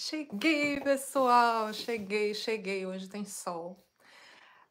Cheguei, pessoal! Cheguei, cheguei. Hoje tem sol.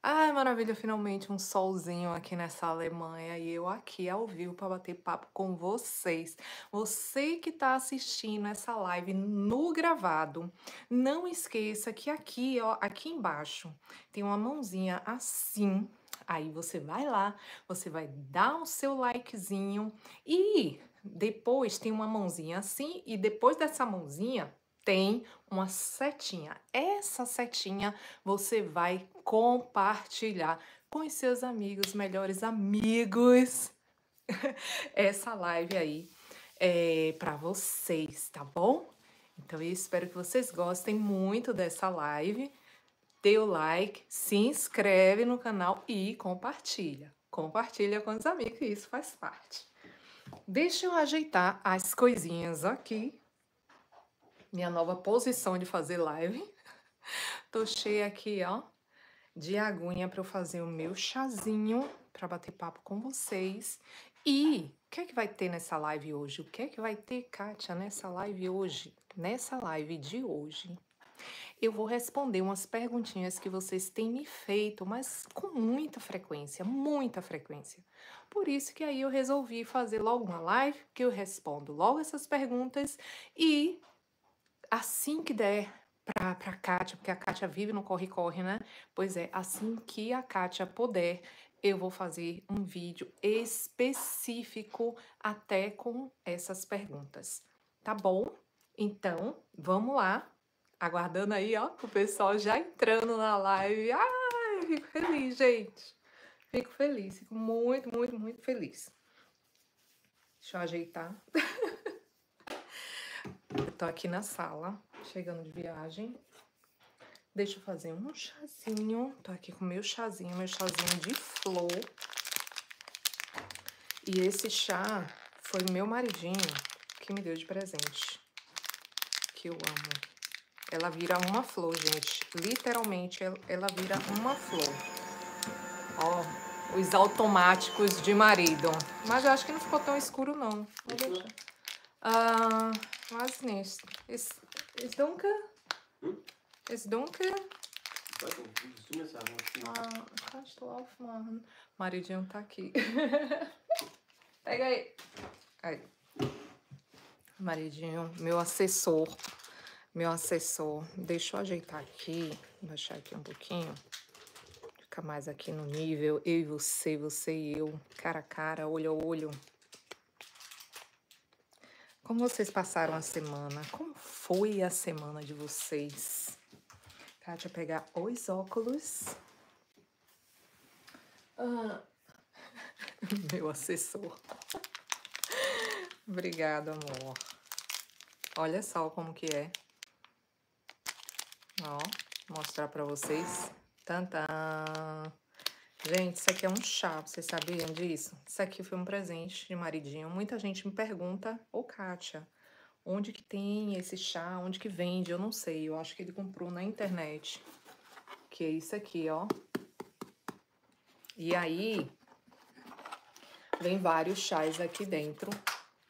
Ai, maravilha, finalmente um solzinho aqui nessa Alemanha e eu aqui ao vivo para bater papo com vocês. Você que está assistindo essa live no gravado, não esqueça que aqui, ó, aqui embaixo tem uma mãozinha assim. Aí você vai lá, você vai dar o seu likezinho e depois tem uma mãozinha assim e depois dessa mãozinha tem uma setinha. Essa setinha você vai compartilhar com os seus amigos, melhores amigos, essa live aí é para vocês, tá bom? Então eu espero que vocês gostem muito dessa live. Dê o like, se inscreve no canal e compartilha. Compartilha com os amigos, isso faz parte. Deixa eu ajeitar as coisinhas aqui minha nova posição de fazer live. Tô cheia aqui, ó, de agunha para eu fazer o meu chazinho para bater papo com vocês. E o que é que vai ter nessa live hoje? O que é que vai ter, Kátia, nessa live hoje? Nessa live de hoje, eu vou responder umas perguntinhas que vocês têm me feito, mas com muita frequência, muita frequência. Por isso que aí eu resolvi fazer logo uma live que eu respondo logo essas perguntas e assim que der para a Kátia, porque a Kátia vive no corre-corre, né? Pois é, assim que a Kátia puder, eu vou fazer um vídeo específico até com essas perguntas, tá bom? Então, vamos lá, aguardando aí, ó, o pessoal já entrando na live. Ai, fico feliz, gente. Fico feliz, fico muito, muito, muito feliz. Deixa eu ajeitar. tô aqui na sala, chegando de viagem. Deixa eu fazer um chazinho. Tô aqui com meu chazinho, meu chazinho de flor. E esse chá foi meu maridinho que me deu de presente. Que eu amo. Ela vira uma flor, gente. Literalmente, ela vira uma flor. Ó, os automáticos de marido. Mas eu acho que não ficou tão escuro, não. Vou deixar. Ah... Was nicht. Ist, ist dunkel? Hm? Ist dunkel? ah, Kannst du aufmachen? Maridinho tá aqui. Pega aí. Aí. Maridinho, meu assessor. Meu assessor. Deixa eu ajeitar aqui. Baixar aqui um pouquinho. Fica mais aqui no nível. Eu e você, você e eu. Cara a cara, olho a olho. Como vocês passaram a semana? Como foi a semana de vocês? Kátia tá, pegar os óculos. Ah. Meu assessor. Obrigada, amor. Olha só como que é. Ó, mostrar para vocês. Tantan. Gente, isso aqui é um chá, vocês sabiam disso? Isso aqui foi um presente de maridinho. Muita gente me pergunta, ô Kátia, onde que tem esse chá, onde que vende? Eu não sei, eu acho que ele comprou na internet. Que é isso aqui, ó. E aí, vem vários chás aqui dentro.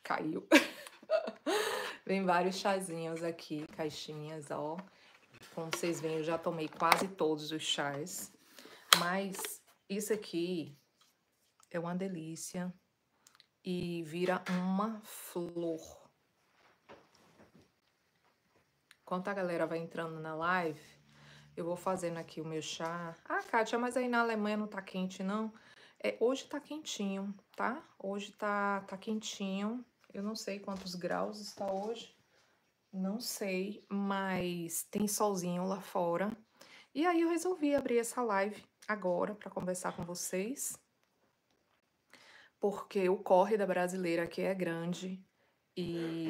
Caiu. vem vários chazinhos aqui, caixinhas, ó. Como vocês veem, eu já tomei quase todos os chás. Mas isso aqui é uma delícia e vira uma flor. Enquanto a galera vai entrando na live, eu vou fazendo aqui o meu chá. Ah, Kátia, mas aí na Alemanha não tá quente, não? É, hoje tá quentinho, tá? Hoje tá, tá quentinho. Eu não sei quantos graus está hoje. Não sei, mas tem solzinho lá fora. E aí eu resolvi abrir essa live agora para conversar com vocês, porque o corre da brasileira aqui é grande e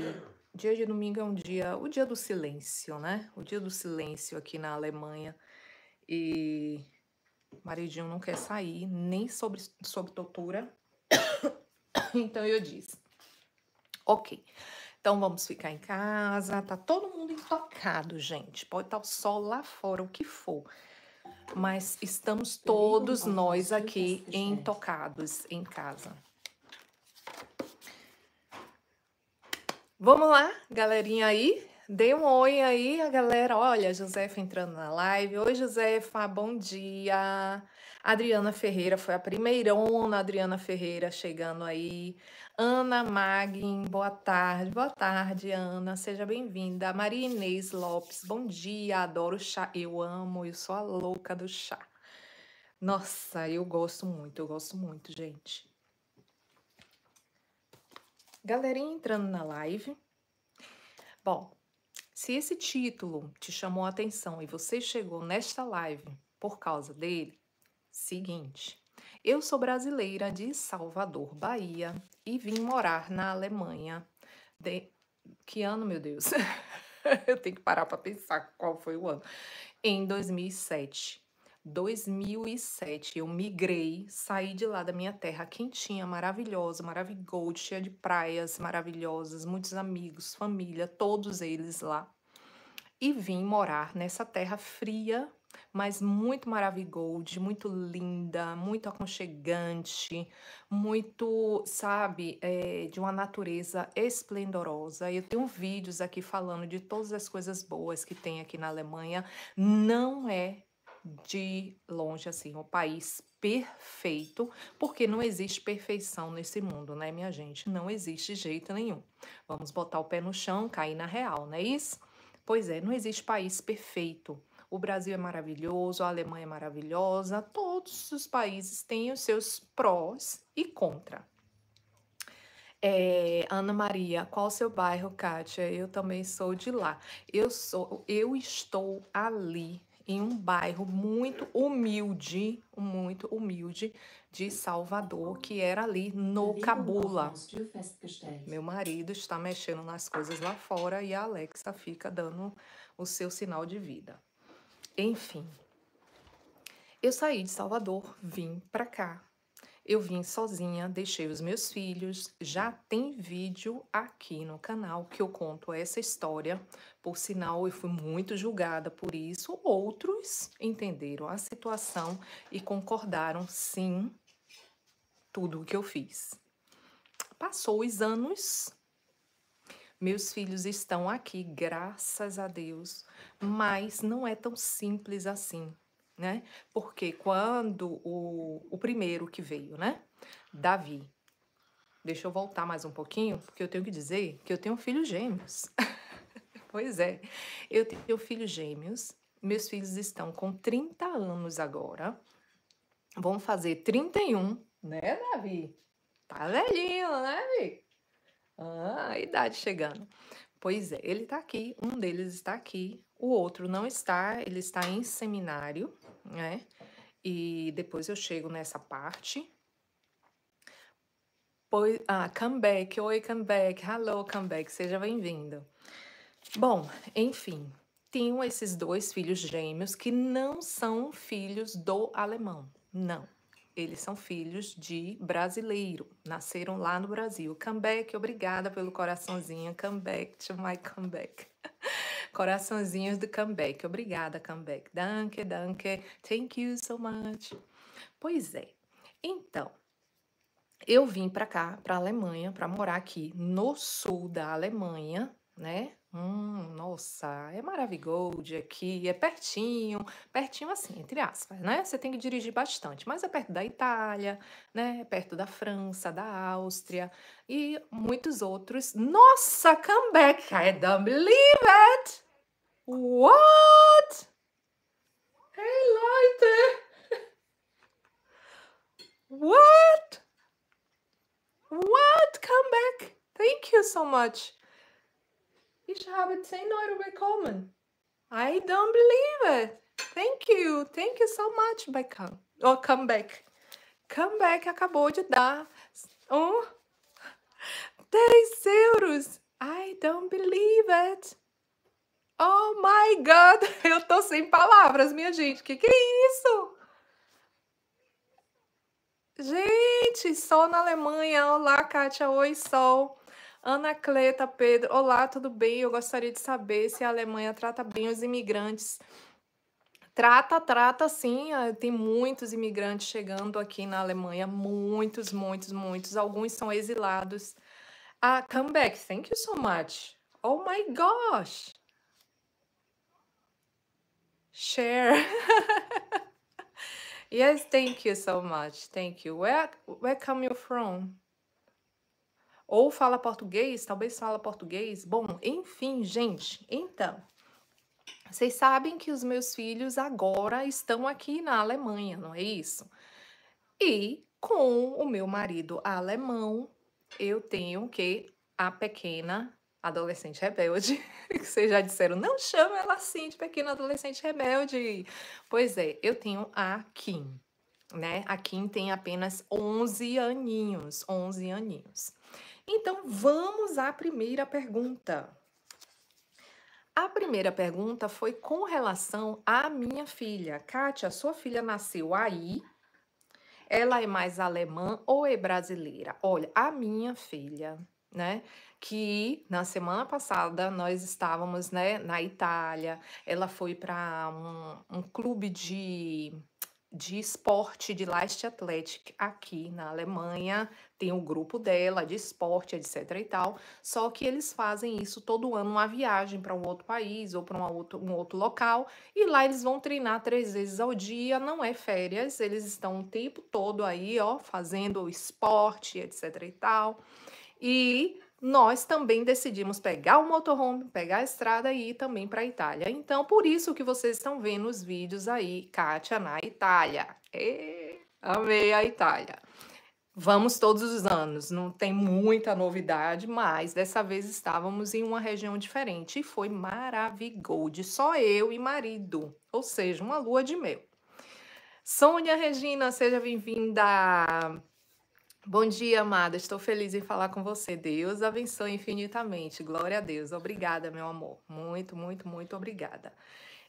dia de domingo é um dia, o dia do silêncio, né? O dia do silêncio aqui na Alemanha e o maridinho não quer sair nem sobre, sobre tortura. então eu disse, ok. Então vamos ficar em casa, tá todo mundo intocado, gente. Pode estar tá o sol lá fora, o que for mas estamos todos nós aqui intocados em casa. Vamos lá, galerinha aí. Dê um oi aí, a galera. Olha, Josefa entrando na live. Oi, Josefa, bom dia. Adriana Ferreira foi a primeirona Adriana Ferreira chegando aí. Ana Magin, boa tarde. Boa tarde, Ana. Seja bem-vinda. Maria Inês Lopes, bom dia. Adoro chá. Eu amo, eu sou a louca do chá. Nossa, eu gosto muito, eu gosto muito, gente. Galerinha entrando na live. Bom, se esse título te chamou a atenção e você chegou nesta live por causa dele, Seguinte, eu sou brasileira de Salvador, Bahia, e vim morar na Alemanha. De... Que ano, meu Deus? eu tenho que parar para pensar qual foi o ano. Em 2007. 2007, eu migrei, saí de lá da minha terra quentinha, maravilhosa, maravilhosa, cheia de praias maravilhosas, muitos amigos, família, todos eles lá. E vim morar nessa terra fria, mas muito maravigold, muito linda, muito aconchegante, muito, sabe, é, de uma natureza esplendorosa. Eu tenho vídeos aqui falando de todas as coisas boas que tem aqui na Alemanha. Não é de longe assim o país perfeito, porque não existe perfeição nesse mundo, né, minha gente? Não existe jeito nenhum. Vamos botar o pé no chão, cair na real, não é isso? Pois é, não existe país perfeito o Brasil é maravilhoso, a Alemanha é maravilhosa, todos os países têm os seus prós e contra. É, Ana Maria, qual o seu bairro, Kátia? Eu também sou de lá. Eu sou, eu estou ali em um bairro muito humilde, muito humilde de Salvador, que era ali no Cabula. Meu marido está mexendo nas coisas lá fora e a Alexa fica dando o seu sinal de vida. Enfim, eu saí de Salvador, vim para cá. Eu vim sozinha, deixei os meus filhos. Já tem vídeo aqui no canal que eu conto essa história. Por sinal, eu fui muito julgada por isso. Outros entenderam a situação e concordaram, sim, tudo o que eu fiz. Passou os anos, meus filhos estão aqui, graças a Deus, mas não é tão simples assim, né? Porque quando o, o primeiro que veio, né? Davi. Deixa eu voltar mais um pouquinho, porque eu tenho que dizer que eu tenho filhos gêmeos. pois é, eu tenho filhos gêmeos. Meus filhos estão com 30 anos agora. Vão fazer 31, né, Davi? Tá velhinho, né, Vi? Ah, a idade chegando. Pois é, ele está aqui, um deles está aqui, o outro não está, ele está em seminário, né? E depois eu chego nessa parte. Pois, ah, comeback, oi, comeback, hello, comeback, seja bem-vindo. Bom, enfim, tinham esses dois filhos gêmeos que não são filhos do alemão, não. Eles são filhos de brasileiro, nasceram lá no Brasil. Comeback, obrigada pelo coraçãozinho. Comeback to my comeback. Coraçãozinhos do comeback. Obrigada, comeback. Danke, danke. Thank you so much. Pois é. Então, eu vim para cá, para a Alemanha, para morar aqui no sul da Alemanha, né? Nossa, é Maravigold aqui, é pertinho, pertinho assim, entre aspas, né? Você tem que dirigir bastante, mas é perto da Itália, né? É perto da França, da Áustria e muitos outros. Nossa, comeback! I don't believe it! What? Hey, Leute! What? What? Come back! Thank you so much. Ich habe 10 Euro bekommen. I don't believe it. Thank you. Thank you so much, Beckham. Oh, come back, come back. acabou de dar um 10 euros. I don't believe it. Oh my God. Eu tô sem palavras, minha gente. Que que é isso? Gente, sol na Alemanha. Olá, Kátia. Oi, sol. Ana Cleta Pedro, olá, tudo bem? Eu gostaria de saber se a Alemanha trata bem os imigrantes. Trata, trata sim. Ah, tem muitos imigrantes chegando aqui na Alemanha, muitos, muitos, muitos. Alguns são exilados. Ah, come back. Thank you so much. Oh my gosh. Share. yes, thank you so much. Thank you. Where where come you from? Ou fala português, talvez fala português. Bom, enfim, gente. Então, vocês sabem que os meus filhos agora estão aqui na Alemanha, não é isso? E com o meu marido alemão, eu tenho que a pequena adolescente rebelde, que vocês já disseram, não chama ela assim de pequena adolescente rebelde. Pois é, eu tenho a Kim, né? A Kim tem apenas 11 aninhos, 11 aninhos. Então, vamos à primeira pergunta. A primeira pergunta foi com relação à minha filha. Kátia, sua filha nasceu aí. Ela é mais alemã ou é brasileira? Olha, a minha filha, né? Que na semana passada nós estávamos, né, na Itália. Ela foi para um, um clube de de esporte de last Athletic aqui na Alemanha, tem o um grupo dela de esporte, etc e tal, só que eles fazem isso todo ano, uma viagem para um outro país ou para um outro, um outro local, e lá eles vão treinar três vezes ao dia, não é férias, eles estão o tempo todo aí, ó, fazendo esporte, etc e tal, e nós também decidimos pegar o motorhome, pegar a estrada e ir também para a Itália. Então, por isso que vocês estão vendo os vídeos aí, Kátia na Itália. E... Amei a Itália. Vamos todos os anos, não tem muita novidade, mas dessa vez estávamos em uma região diferente e foi maravigold, só eu e marido, ou seja, uma lua de mel. Sônia Regina, seja bem-vinda. Bom dia, amada. Estou feliz em falar com você. Deus abençoe infinitamente. Glória a Deus. Obrigada, meu amor. Muito, muito, muito obrigada.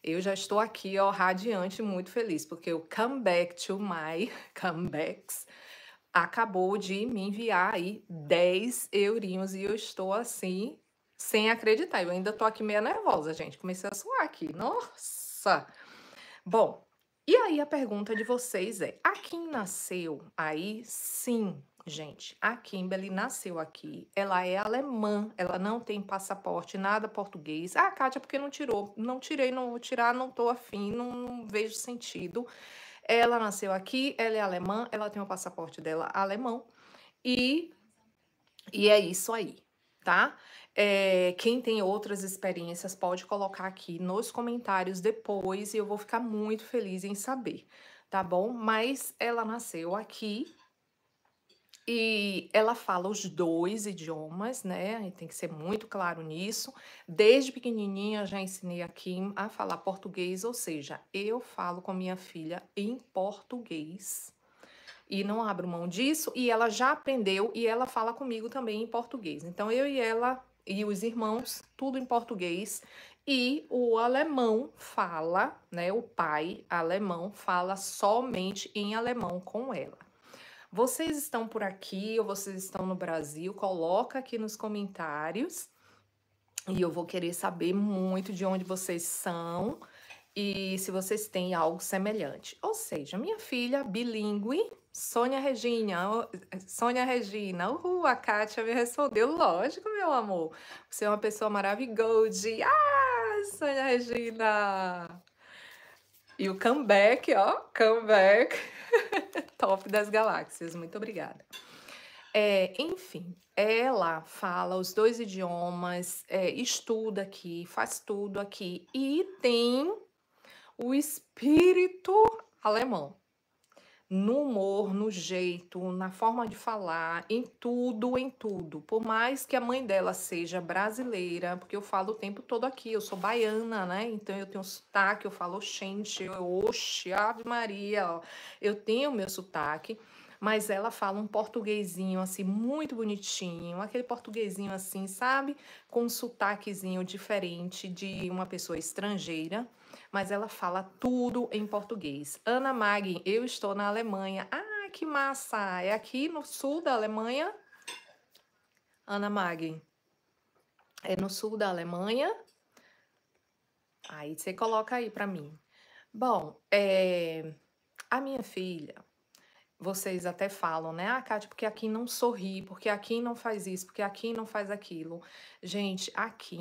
Eu já estou aqui, ó, radiante, muito feliz, porque o Comeback to My Comebacks acabou de me enviar aí 10 eurinhos e eu estou assim, sem acreditar. Eu ainda estou aqui meio nervosa, gente. Comecei a suar aqui. Nossa! Bom, e aí a pergunta de vocês é: a quem nasceu aí, sim, Gente, a Kimberly nasceu aqui, ela é alemã, ela não tem passaporte, nada português. Ah, Kátia, é porque não tirou? Não tirei, não vou tirar, não tô afim, não, não vejo sentido. Ela nasceu aqui, ela é alemã, ela tem o passaporte dela alemão. E, e é isso aí, tá? É, quem tem outras experiências pode colocar aqui nos comentários depois e eu vou ficar muito feliz em saber, tá bom? Mas ela nasceu aqui, e ela fala os dois idiomas, né? E tem que ser muito claro nisso. Desde pequenininha já ensinei a Kim a falar português, ou seja, eu falo com minha filha em português e não abro mão disso. E ela já aprendeu e ela fala comigo também em português. Então eu e ela e os irmãos, tudo em português. E o alemão fala, né? O pai alemão fala somente em alemão com ela. Vocês estão por aqui ou vocês estão no Brasil? Coloca aqui nos comentários. E eu vou querer saber muito de onde vocês são e se vocês têm algo semelhante. Ou seja, minha filha bilíngue, Sônia Regina, Sônia Regina, uhul, a Kátia me respondeu, lógico, meu amor, você é uma pessoa maravilhosa. Ah, Sônia Regina! E o comeback, ó, comeback, top das galáxias, muito obrigada. É, enfim, ela fala os dois idiomas, é, estuda aqui, faz tudo aqui e tem o espírito alemão no humor, no jeito, na forma de falar, em tudo, em tudo. Por mais que a mãe dela seja brasileira, porque eu falo o tempo todo aqui, eu sou baiana, né? Então eu tenho um sotaque, eu falo gente, oxe, Ave Maria, ó. eu tenho meu sotaque. Mas ela fala um portuguesinho assim, muito bonitinho, aquele portuguesinho assim, sabe? Com um sotaquezinho diferente de uma pessoa estrangeira mas ela fala tudo em português. Ana Magin, eu estou na Alemanha. Ah, que massa! É aqui no sul da Alemanha? Ana Magin. É no sul da Alemanha? Aí você coloca aí para mim. Bom, é... a minha filha, vocês até falam, né? Ah, Kátia, porque aqui não sorri, porque aqui não faz isso, porque aqui não faz aquilo. Gente, aqui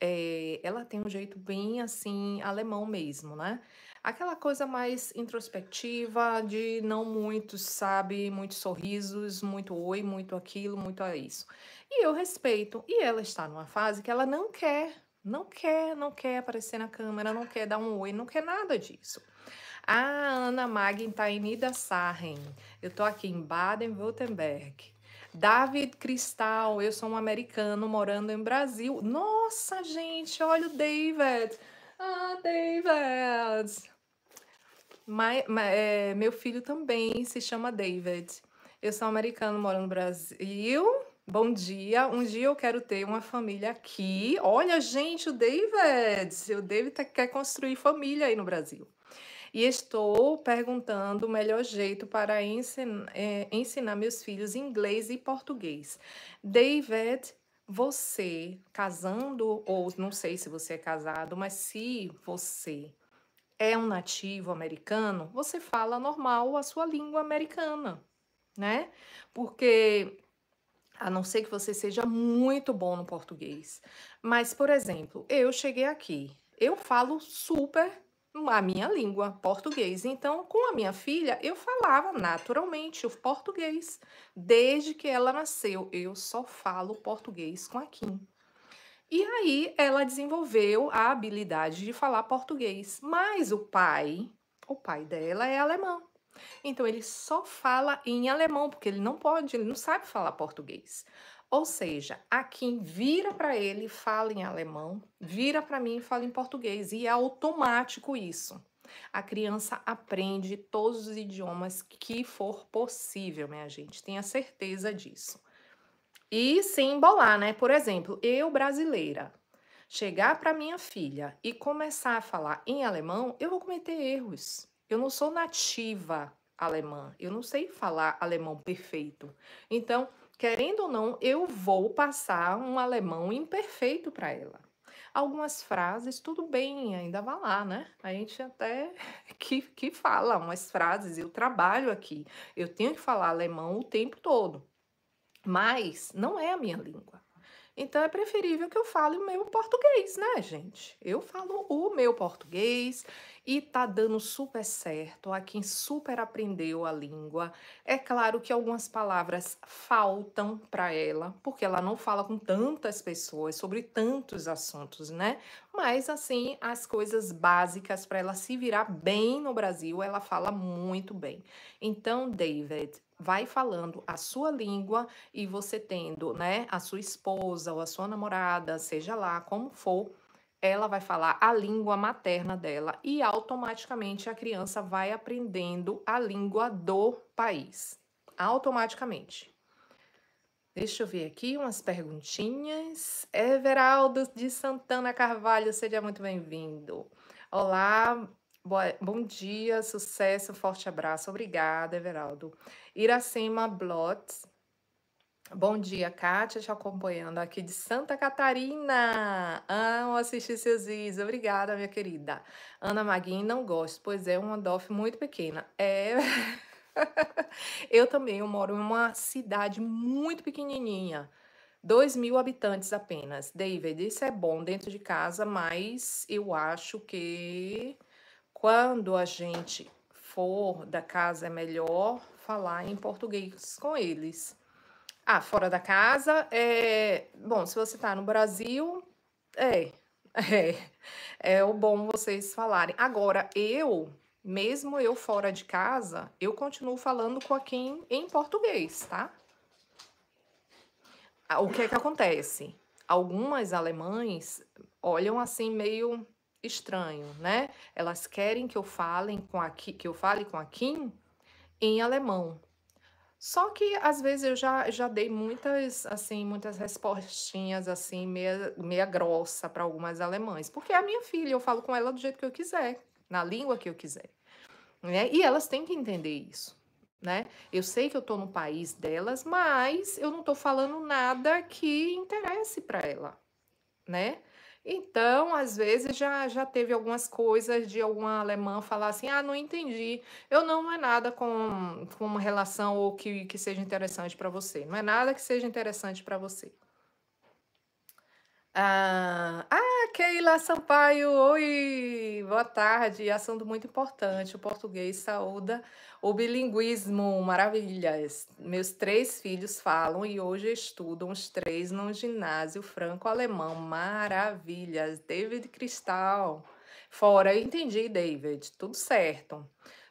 é, ela tem um jeito bem assim, alemão mesmo, né? Aquela coisa mais introspectiva, de não muito, sabe, muitos sorrisos, muito oi, muito aquilo, muito isso. E eu respeito. E ela está numa fase que ela não quer, não quer, não quer aparecer na câmera, não quer dar um oi, não quer nada disso. A ah, Ana Magin está em Nida Sarren. Eu tô aqui em Baden-Württemberg. David Cristal, eu sou um americano morando em Brasil. Nossa, gente, olha o David. Ah, David. My, my, é, meu filho também se chama David. Eu sou um americano morando no Brasil. Bom dia. Um dia eu quero ter uma família aqui. Olha, gente, o David. O David quer construir família aí no Brasil e estou perguntando o melhor jeito para ensinar, é, ensinar meus filhos inglês e português. David, você casando, ou não sei se você é casado, mas se você é um nativo americano, você fala normal a sua língua americana, né? Porque a não ser que você seja muito bom no português. Mas, por exemplo, eu cheguei aqui, eu falo super a minha língua, português. Então, com a minha filha, eu falava naturalmente o português. Desde que ela nasceu, eu só falo português com a Kim. E aí ela desenvolveu a habilidade de falar português, mas o pai, o pai dela é alemão. Então ele só fala em alemão, porque ele não pode, ele não sabe falar português. Ou seja, a Kim vira para ele e fala em alemão, vira para mim e fala em português, e é automático isso. A criança aprende todos os idiomas que for possível, minha gente, tenha certeza disso. E sem embolar, né? Por exemplo, eu brasileira, chegar para minha filha e começar a falar em alemão, eu vou cometer erros. Eu não sou nativa alemã, eu não sei falar alemão perfeito. Então, Querendo ou não, eu vou passar um alemão imperfeito para ela. Algumas frases, tudo bem, ainda vai lá, né? A gente até que, que fala umas frases, eu trabalho aqui, eu tenho que falar alemão o tempo todo. Mas não é a minha língua. Então é preferível que eu fale o meu português, né, gente? Eu falo o meu português e tá dando super certo. a quem super aprendeu a língua. É claro que algumas palavras faltam para ela, porque ela não fala com tantas pessoas sobre tantos assuntos, né? Mas assim, as coisas básicas para ela se virar bem no Brasil, ela fala muito bem. Então, David, vai falando a sua língua e você tendo, né, a sua esposa ou a sua namorada, seja lá como for, ela vai falar a língua materna dela e automaticamente a criança vai aprendendo a língua do país. Automaticamente. Deixa eu ver aqui umas perguntinhas. Everaldo de Santana Carvalho, seja muito bem-vindo. Olá, boa, bom dia, sucesso, forte abraço. Obrigada, Everaldo. Iracema Blotz. Bom dia, Kátia, te acompanhando aqui de Santa Catarina. Amo assistir seus vídeos. Obrigada, minha querida. Ana Maguinho, não gosto, pois é uma DOF muito pequena. É. eu também, eu moro em uma cidade muito pequenininha. 2 mil habitantes apenas. David, isso é bom dentro de casa, mas eu acho que quando a gente for da casa é melhor falar em português com eles. Ah, fora da casa, é... bom, se você está no Brasil, é, é, é o bom vocês falarem. Agora, eu, mesmo eu fora de casa, eu continuo falando com a Kim em português, tá? Ah, o que é que acontece? Algumas alemães olham assim meio estranho, né? Elas querem que eu fale com a que eu fale com a Kim em alemão. Só que às vezes eu já, já dei muitas assim muitas respostinhas assim meia, meia grossa para algumas alemães porque é a minha filha, eu falo com ela do jeito que eu quiser, na língua que eu quiser, né? E elas têm que entender isso, né? Eu sei que eu estou no país delas, mas eu não estou falando nada que interesse para ela, né? Então, às vezes, já, já teve algumas coisas de alguma alemã falar assim: ah, não entendi. Eu não, não é nada com, com uma relação ou que, que seja interessante para você. Não é nada que seja interessante para você. Ah, ah, Keila Sampaio, oi, boa tarde. Assunto muito importante, o português saúda o bilinguismo, maravilhas. Meus três filhos falam e hoje estudam os três num ginásio franco-alemão, maravilhas. David Cristal, fora, eu entendi, David, tudo certo.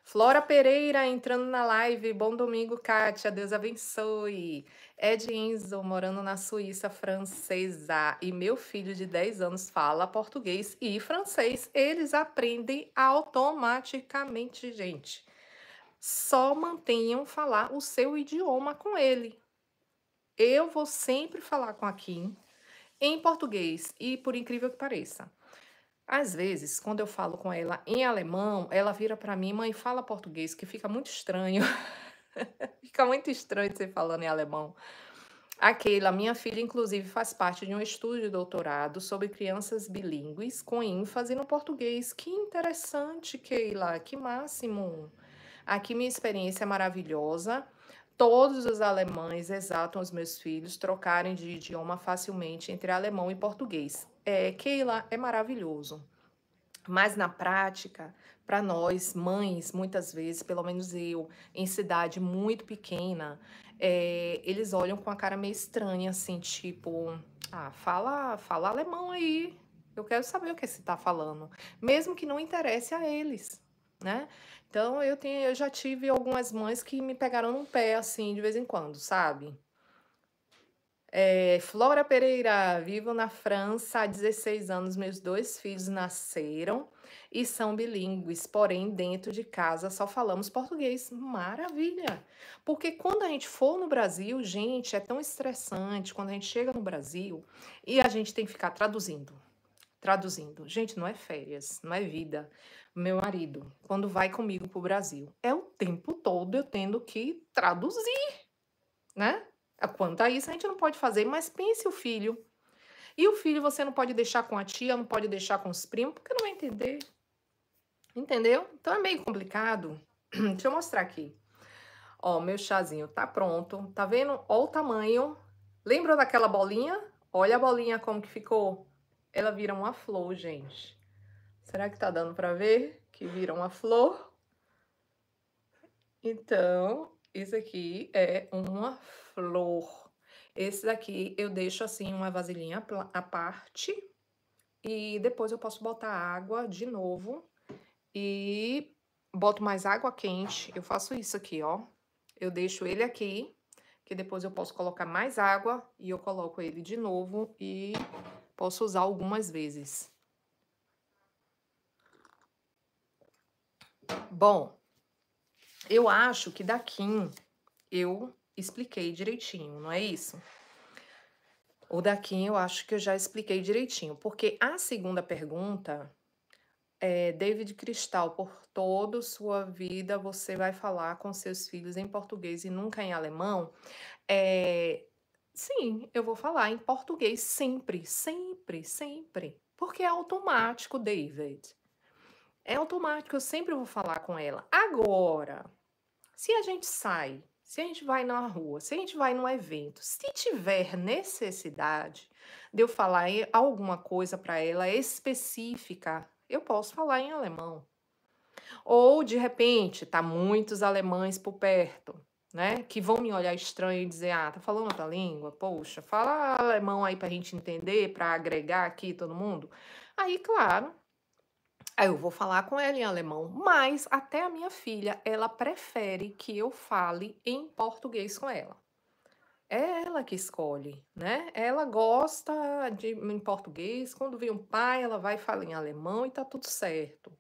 Flora Pereira entrando na live, bom domingo, Kátia, Deus abençoe. É Ed Enzo, morando na Suíça francesa. E meu filho de 10 anos fala português e francês. Eles aprendem automaticamente, gente. Só mantenham falar o seu idioma com ele. Eu vou sempre falar com a Kim em português e por incrível que pareça. Às vezes, quando eu falo com ela em alemão, ela vira para mim, mãe, fala português, que fica muito estranho. Fica muito estranho você falando em alemão. A Keila, minha filha, inclusive, faz parte de um estudo de doutorado sobre crianças bilíngues com ênfase no português. Que interessante, Keila, que máximo! Aqui minha experiência é maravilhosa. Todos os alemães exaltam os meus filhos trocarem de idioma facilmente entre alemão e português. É, Keila, é maravilhoso. Mas na prática, para nós mães, muitas vezes, pelo menos eu, em cidade muito pequena, é, eles olham com a cara meio estranha, assim, tipo, ah, fala, fala alemão aí. Eu quero saber o que você está falando, mesmo que não interesse a eles, né? Então eu tenho, eu já tive algumas mães que me pegaram no pé assim de vez em quando, sabe? É, Flora Pereira, vivo na França há 16 anos. Meus dois filhos nasceram e são bilíngues, porém, dentro de casa só falamos português. Maravilha! Porque quando a gente for no Brasil, gente, é tão estressante quando a gente chega no Brasil e a gente tem que ficar traduzindo. Traduzindo. Gente, não é férias, não é vida. Meu marido, quando vai comigo para o Brasil, é o tempo todo eu tendo que traduzir, né? Quanto a isso, a gente não pode fazer, mas pense o filho. E o filho você não pode deixar com a tia, não pode deixar com os primos, porque não vai entender. Entendeu? Então é meio complicado. Deixa eu mostrar aqui. Ó, meu chazinho tá pronto. Tá vendo? Ó o tamanho. Lembra daquela bolinha? Olha a bolinha como que ficou. Ela vira uma flor, gente. Será que tá dando pra ver que vira uma flor? Então, isso aqui é uma flor flor. Esse daqui eu deixo assim uma vasilhinha à parte e depois eu posso botar água de novo e boto mais água quente. Eu faço isso aqui, ó. Eu deixo ele aqui, que depois eu posso colocar mais água e eu coloco ele de novo e posso usar algumas vezes. Bom, eu acho que daqui eu expliquei direitinho, não é isso? O daqui eu acho que eu já expliquei direitinho, porque a segunda pergunta é, David Cristal, por toda sua vida você vai falar com seus filhos em português e nunca em alemão? É, sim, eu vou falar em português sempre, sempre, sempre. Porque é automático, David. É automático, eu sempre vou falar com ela. Agora, se a gente sai se a gente vai na rua, se a gente vai num evento, se tiver necessidade de eu falar alguma coisa para ela específica, eu posso falar em alemão. Ou de repente, tá muitos alemães por perto, né? Que vão me olhar estranho e dizer: "Ah, tá falando outra língua? Poxa, fala alemão aí pra gente entender, para agregar aqui todo mundo". Aí, claro, Aí ah, eu vou falar com ela em alemão, mas até a minha filha, ela prefere que eu fale em português com ela. É ela que escolhe, né? Ela gosta de em português. Quando vem um pai, ela vai falar em alemão e tá tudo certo.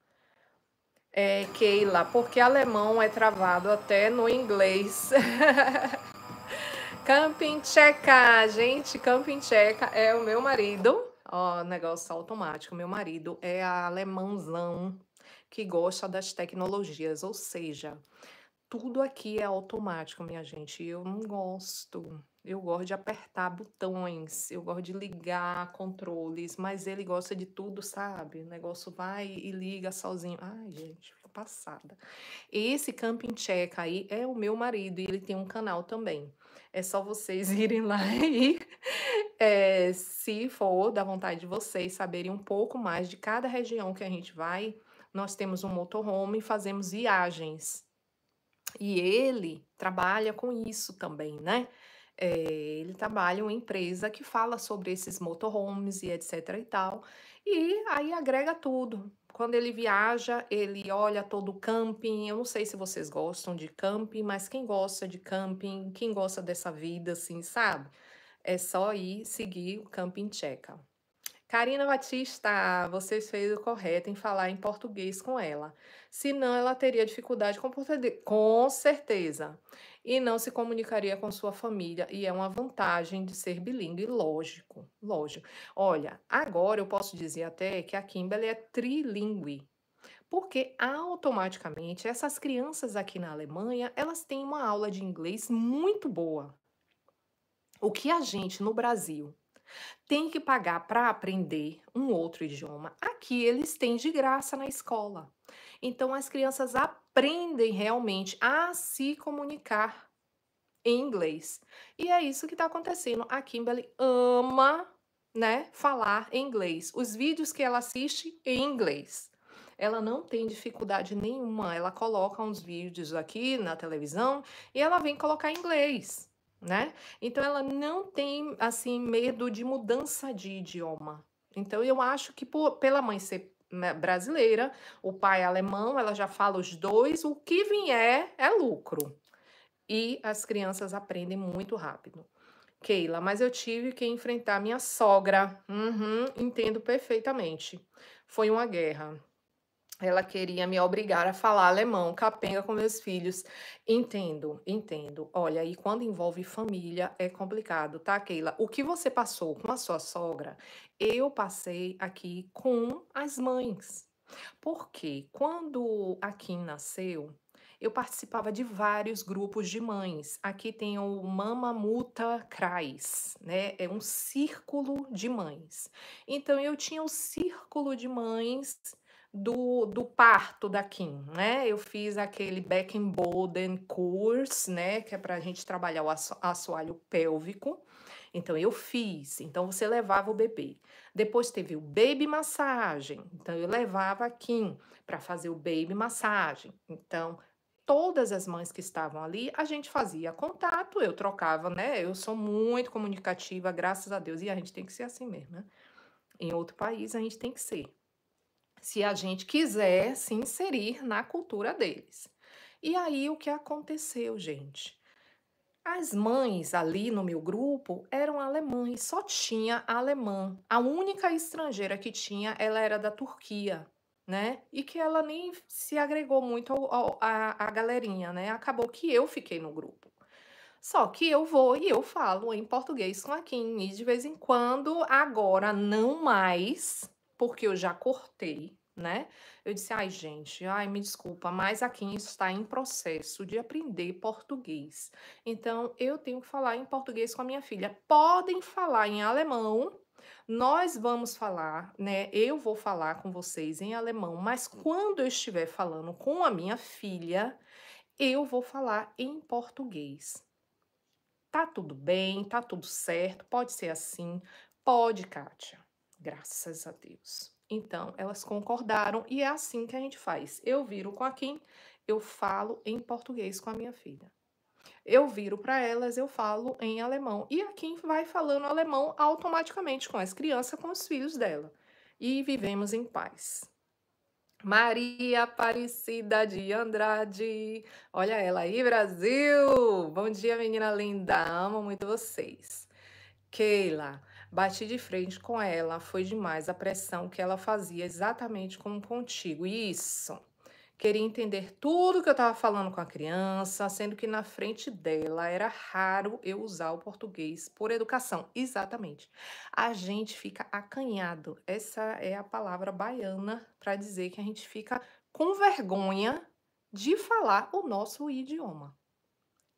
É, Keila, porque alemão é travado até no inglês. Camping Checa, gente, Camping Checa é o meu marido ó, negócio automático. Meu marido é alemãozão que gosta das tecnologias, ou seja, tudo aqui é automático, minha gente. Eu não gosto. Eu gosto de apertar botões, eu gosto de ligar controles, mas ele gosta de tudo, sabe? O negócio vai e liga sozinho. Ai, gente, fica passada. Esse camping check aí é o meu marido e ele tem um canal também. É só vocês irem lá e, é, se for da vontade de vocês, saberem um pouco mais de cada região que a gente vai. Nós temos um motorhome e fazemos viagens. E ele trabalha com isso também, né? É, ele trabalha uma empresa que fala sobre esses motorhomes e etc e tal. E aí agrega tudo, quando ele viaja, ele olha todo o camping. Eu não sei se vocês gostam de camping, mas quem gosta de camping, quem gosta dessa vida, assim, sabe? É só ir seguir o camping tcheca. Karina Batista, você fez o correto em falar em português com ela. Senão, ela teria dificuldade com português. Com certeza e não se comunicaria com sua família, e é uma vantagem de ser bilíngue, lógico, lógico. Olha, agora eu posso dizer até que a Kimberley é trilingue, porque automaticamente essas crianças aqui na Alemanha, elas têm uma aula de inglês muito boa. O que a gente no Brasil tem que pagar para aprender um outro idioma. Aqui eles têm de graça na escola. Então as crianças aprendem realmente a se comunicar em inglês. E é isso que está acontecendo. A Kimberly ama, né, falar em inglês. Os vídeos que ela assiste em inglês ela não tem dificuldade nenhuma. Ela coloca uns vídeos aqui na televisão e ela vem colocar em inglês né? Então ela não tem assim medo de mudança de idioma. Então eu acho que por, pela mãe ser né, brasileira, o pai é alemão, ela já fala os dois, o que vier é lucro. E as crianças aprendem muito rápido. Keila, mas eu tive que enfrentar minha sogra. Uhum, entendo perfeitamente. Foi uma guerra ela queria me obrigar a falar alemão, capenga com meus filhos. Entendo, entendo. Olha, e quando envolve família é complicado, tá, Keila? O que você passou com a sua sogra, eu passei aqui com as mães. Porque quando a Kim nasceu, eu participava de vários grupos de mães. Aqui tem o Mamamuta Krais, né? É um círculo de mães. Então eu tinha o um círculo de mães do, do parto da Kim, né? Eu fiz aquele back and Boden course, né? Que é para a gente trabalhar o assoalho pélvico. Então, eu fiz. Então, você levava o bebê. Depois teve o baby massagem. Então, eu levava a Kim para fazer o baby massagem. Então, todas as mães que estavam ali, a gente fazia contato, eu trocava, né? Eu sou muito comunicativa, graças a Deus. E a gente tem que ser assim mesmo, né? Em outro país, a gente tem que ser se a gente quiser se inserir na cultura deles. E aí o que aconteceu, gente? As mães ali no meu grupo eram alemães, só tinha alemã. A única estrangeira que tinha, ela era da Turquia, né? E que ela nem se agregou muito ao, ao, à, à galerinha, né? Acabou que eu fiquei no grupo. Só que eu vou e eu falo em português com a Kim. E de vez em quando, agora não mais, porque eu já cortei, né? Eu disse, ai, gente, ai, me desculpa, mas aqui está em processo de aprender português. Então, eu tenho que falar em português com a minha filha. Podem falar em alemão, nós vamos falar, né? Eu vou falar com vocês em alemão, mas quando eu estiver falando com a minha filha, eu vou falar em português. Tá tudo bem, tá tudo certo, pode ser assim. Pode, Kátia. Graças a Deus. Então, elas concordaram e é assim que a gente faz. Eu viro com a Kim, eu falo em português com a minha filha. Eu viro para elas, eu falo em alemão. E a Kim vai falando alemão automaticamente com as crianças, com os filhos dela. E vivemos em paz. Maria Aparecida de Andrade. Olha ela aí, Brasil! Bom dia, menina linda. Amo muito vocês. Keila. Bati de frente com ela, foi demais a pressão que ela fazia, exatamente como contigo. Isso. Queria entender tudo que eu estava falando com a criança, sendo que na frente dela era raro eu usar o português por educação. Exatamente. A gente fica acanhado. Essa é a palavra baiana para dizer que a gente fica com vergonha de falar o nosso idioma.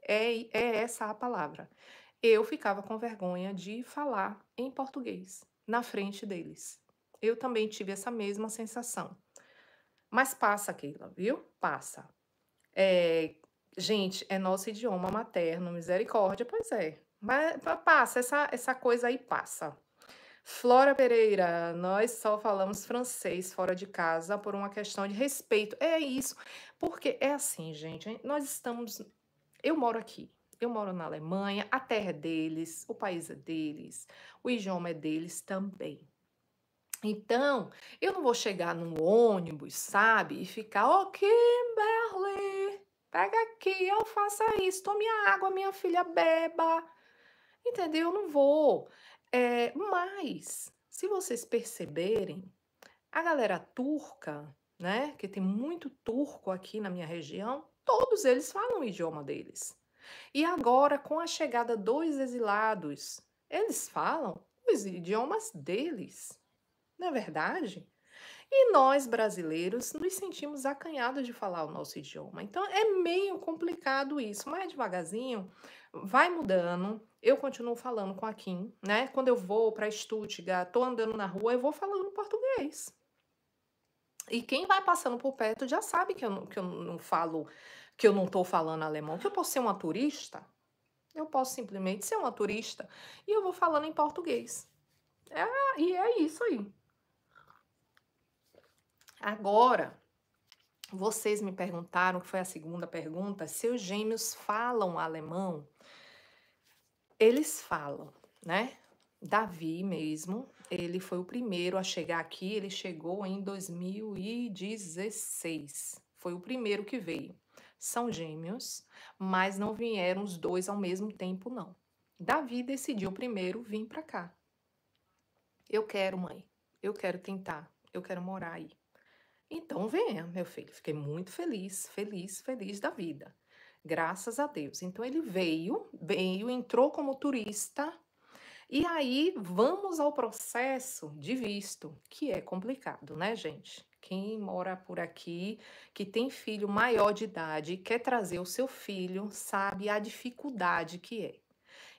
É, é essa a palavra. Eu ficava com vergonha de falar em português, na frente deles. Eu também tive essa mesma sensação. Mas passa, Keila, viu? Passa. É, gente, é nosso idioma materno, misericórdia, pois é. Mas passa, essa, essa coisa aí passa. Flora Pereira, nós só falamos francês fora de casa por uma questão de respeito. É isso, porque é assim, gente. Nós estamos. Eu moro aqui, eu moro na Alemanha, a terra é deles, o país é deles, o idioma é deles também. Então, eu não vou chegar num ônibus, sabe, e ficar, ô oh, Kimberly, pega aqui, eu faça isso, tome a água, minha filha, beba. Entendeu? Eu não vou. É, mas, se vocês perceberem, a galera turca, né, que tem muito turco aqui na minha região, todos eles falam o idioma deles. E agora, com a chegada dos exilados, eles falam os idiomas deles, não é verdade? E nós, brasileiros, nos sentimos acanhados de falar o nosso idioma. Então é meio complicado isso, mas é devagarzinho vai mudando. Eu continuo falando com a Kim, né? Quando eu vou para Stuttgart, tô andando na rua, eu vou falando português. E quem vai passando por perto já sabe que eu não, que eu não falo que eu não estou falando alemão, que eu posso ser uma turista. Eu posso simplesmente ser uma turista e eu vou falando em português. É, e é isso aí. Agora, vocês me perguntaram, que foi a segunda pergunta, se os gêmeos falam alemão. Eles falam, né? Davi mesmo, ele foi o primeiro a chegar aqui, ele chegou em 2016. Foi o primeiro que veio são gêmeos, mas não vieram os dois ao mesmo tempo, não. Davi decidiu primeiro vir para cá. Eu quero, mãe. Eu quero tentar. Eu quero morar aí. Então venha, meu filho. Fiquei muito feliz, feliz, feliz da vida. Graças a Deus. Então ele veio, veio, entrou como turista. E aí vamos ao processo de visto, que é complicado, né, gente? Quem mora por aqui, que tem filho maior de idade e quer trazer o seu filho, sabe a dificuldade que é.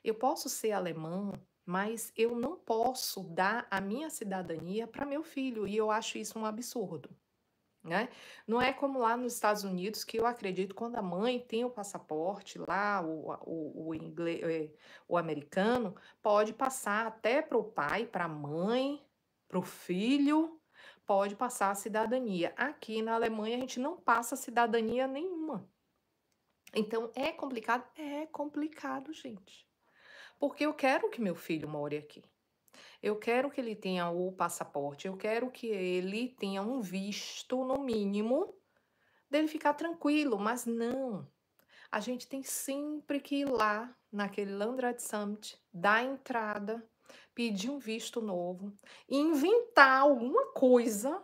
Eu posso ser alemã, mas eu não posso dar a minha cidadania para meu filho, e eu acho isso um absurdo. Né? Não é como lá nos Estados Unidos que eu acredito quando a mãe tem o passaporte lá, o, o, o, inglês, é, o americano, pode passar até para o pai, para a mãe, para o filho, pode passar a cidadania. Aqui na Alemanha a gente não passa cidadania nenhuma. Então é complicado? É complicado, gente. Porque eu quero que meu filho more aqui. Eu quero que ele tenha o passaporte, eu quero que ele tenha um visto, no mínimo, dele ficar tranquilo, mas não. A gente tem sempre que ir lá naquele Landrat Summit, dar entrada, pedir um visto novo e inventar alguma coisa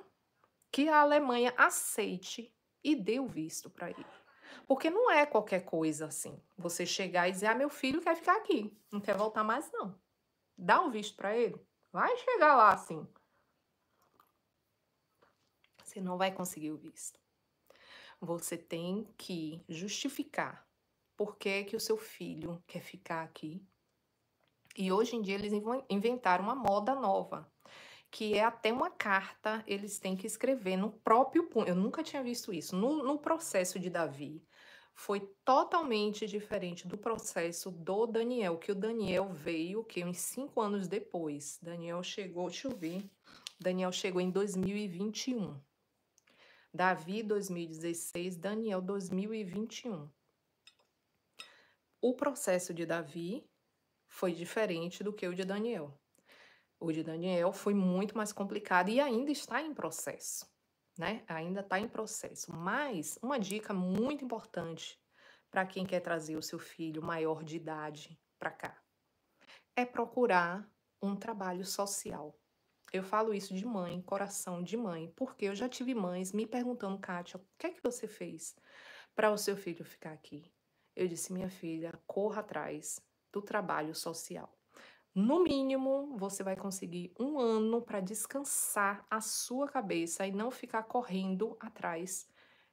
que a Alemanha aceite e dê o visto para ele. Porque não é qualquer coisa assim. Você chegar e dizer: ah, meu filho quer ficar aqui, não quer voltar mais, não. Dá o um visto para ele. Vai chegar lá assim. Você não vai conseguir o visto. Você tem que justificar por que, que o seu filho quer ficar aqui e hoje em dia eles inventaram uma moda nova, que é até uma carta eles têm que escrever no próprio punho. Eu nunca tinha visto isso. No, no processo de Davi, foi totalmente diferente do processo do Daniel, que o Daniel veio, que uns cinco anos depois, Daniel chegou, deixa eu ver, Daniel chegou em 2021. Davi 2016, Daniel 2021. O processo de Davi foi diferente do que o de Daniel. O de Daniel foi muito mais complicado e ainda está em processo, né? Ainda está em processo. Mas uma dica muito importante para quem quer trazer o seu filho maior de idade para cá é procurar um trabalho social. Eu falo isso de mãe, coração de mãe, porque eu já tive mães me perguntando, Kátia, o que é que você fez para o seu filho ficar aqui? Eu disse, minha filha, corra atrás, do trabalho social. No mínimo, você vai conseguir um ano para descansar a sua cabeça e não ficar correndo atrás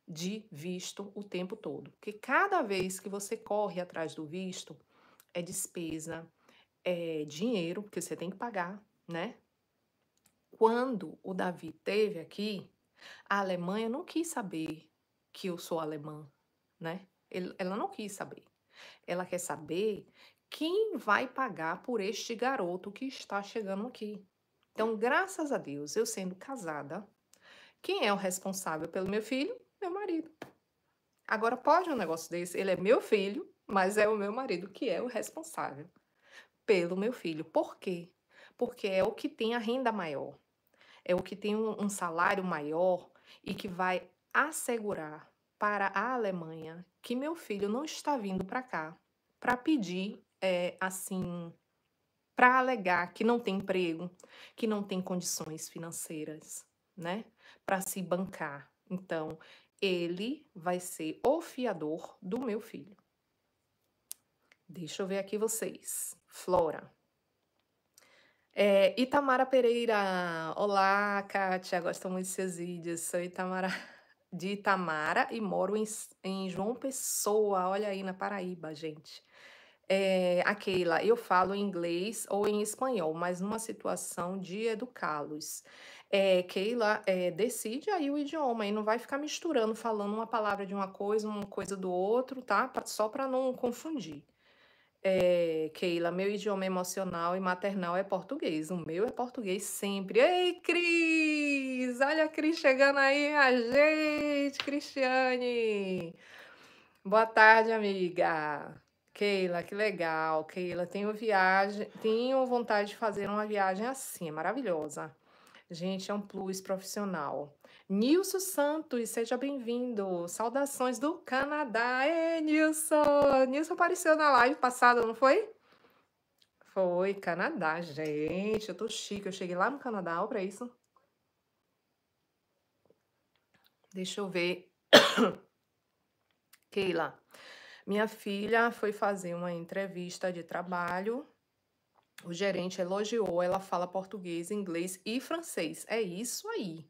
de visto o tempo todo. Porque cada vez que você corre atrás do visto, é despesa, é dinheiro, porque você tem que pagar, né? Quando o Davi teve aqui, a Alemanha não quis saber que eu sou alemã, né? Ela não quis saber. Ela quer saber quem vai pagar por este garoto que está chegando aqui? Então, graças a Deus, eu sendo casada, quem é o responsável pelo meu filho? Meu marido. Agora, pode um negócio desse? Ele é meu filho, mas é o meu marido que é o responsável pelo meu filho. Por quê? Porque é o que tem a renda maior, é o que tem um, um salário maior e que vai assegurar para a Alemanha que meu filho não está vindo para cá para pedir é, assim, para alegar que não tem emprego, que não tem condições financeiras, né, para se bancar. Então, ele vai ser o fiador do meu filho. Deixa eu ver aqui vocês. Flora. É, Itamara Pereira. Olá, Kátia. Gosto muito de seus vídeos. Sou Itamara, de Itamara e moro em, em João Pessoa. Olha aí, na Paraíba, gente. É, eh, a Keila, eu falo em inglês ou em espanhol, mas numa situação de educá-los. É, Keila, é, decide aí o idioma e não vai ficar misturando, falando uma palavra de uma coisa, uma coisa do outro, tá? Só para não confundir. É, Keila, meu idioma emocional e maternal é português. O meu é português sempre. Ei, Cris! Olha a Cris chegando aí, a gente, Cristiane! Boa tarde, amiga! Keila, que legal. Keila, tenho viagem, tenho vontade de fazer uma viagem assim, é maravilhosa. Gente, é um plus profissional. Nilson Santos, seja bem-vindo. Saudações do Canadá. Ei, Nilson! Nilson apareceu na live passada, não foi? Foi, Canadá, gente. Eu tô chique. Eu cheguei lá no Canadá, olha isso. Deixa eu ver. Keila. Minha filha foi fazer uma entrevista de trabalho. O gerente elogiou, ela fala português, inglês e francês. É isso aí.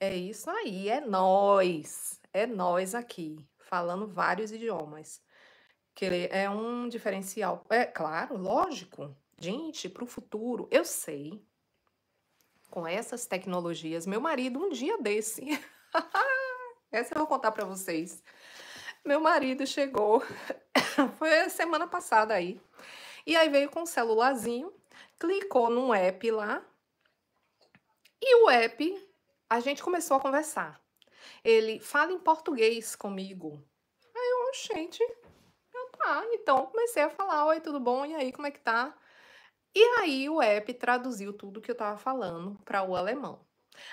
É isso aí, é nós. É nós aqui, falando vários idiomas. Que é um diferencial. É claro, lógico. Gente, para o futuro, eu sei. Com essas tecnologias, meu marido, um dia desse. Essa eu vou contar para vocês. Meu marido chegou, foi semana passada aí. E aí veio com um celularzinho, clicou num app lá. E o app, a gente começou a conversar. Ele fala em português comigo. Aí eu, gente, eu tá. Então comecei a falar: oi, tudo bom? E aí, como é que tá? E aí o app traduziu tudo que eu tava falando para o alemão.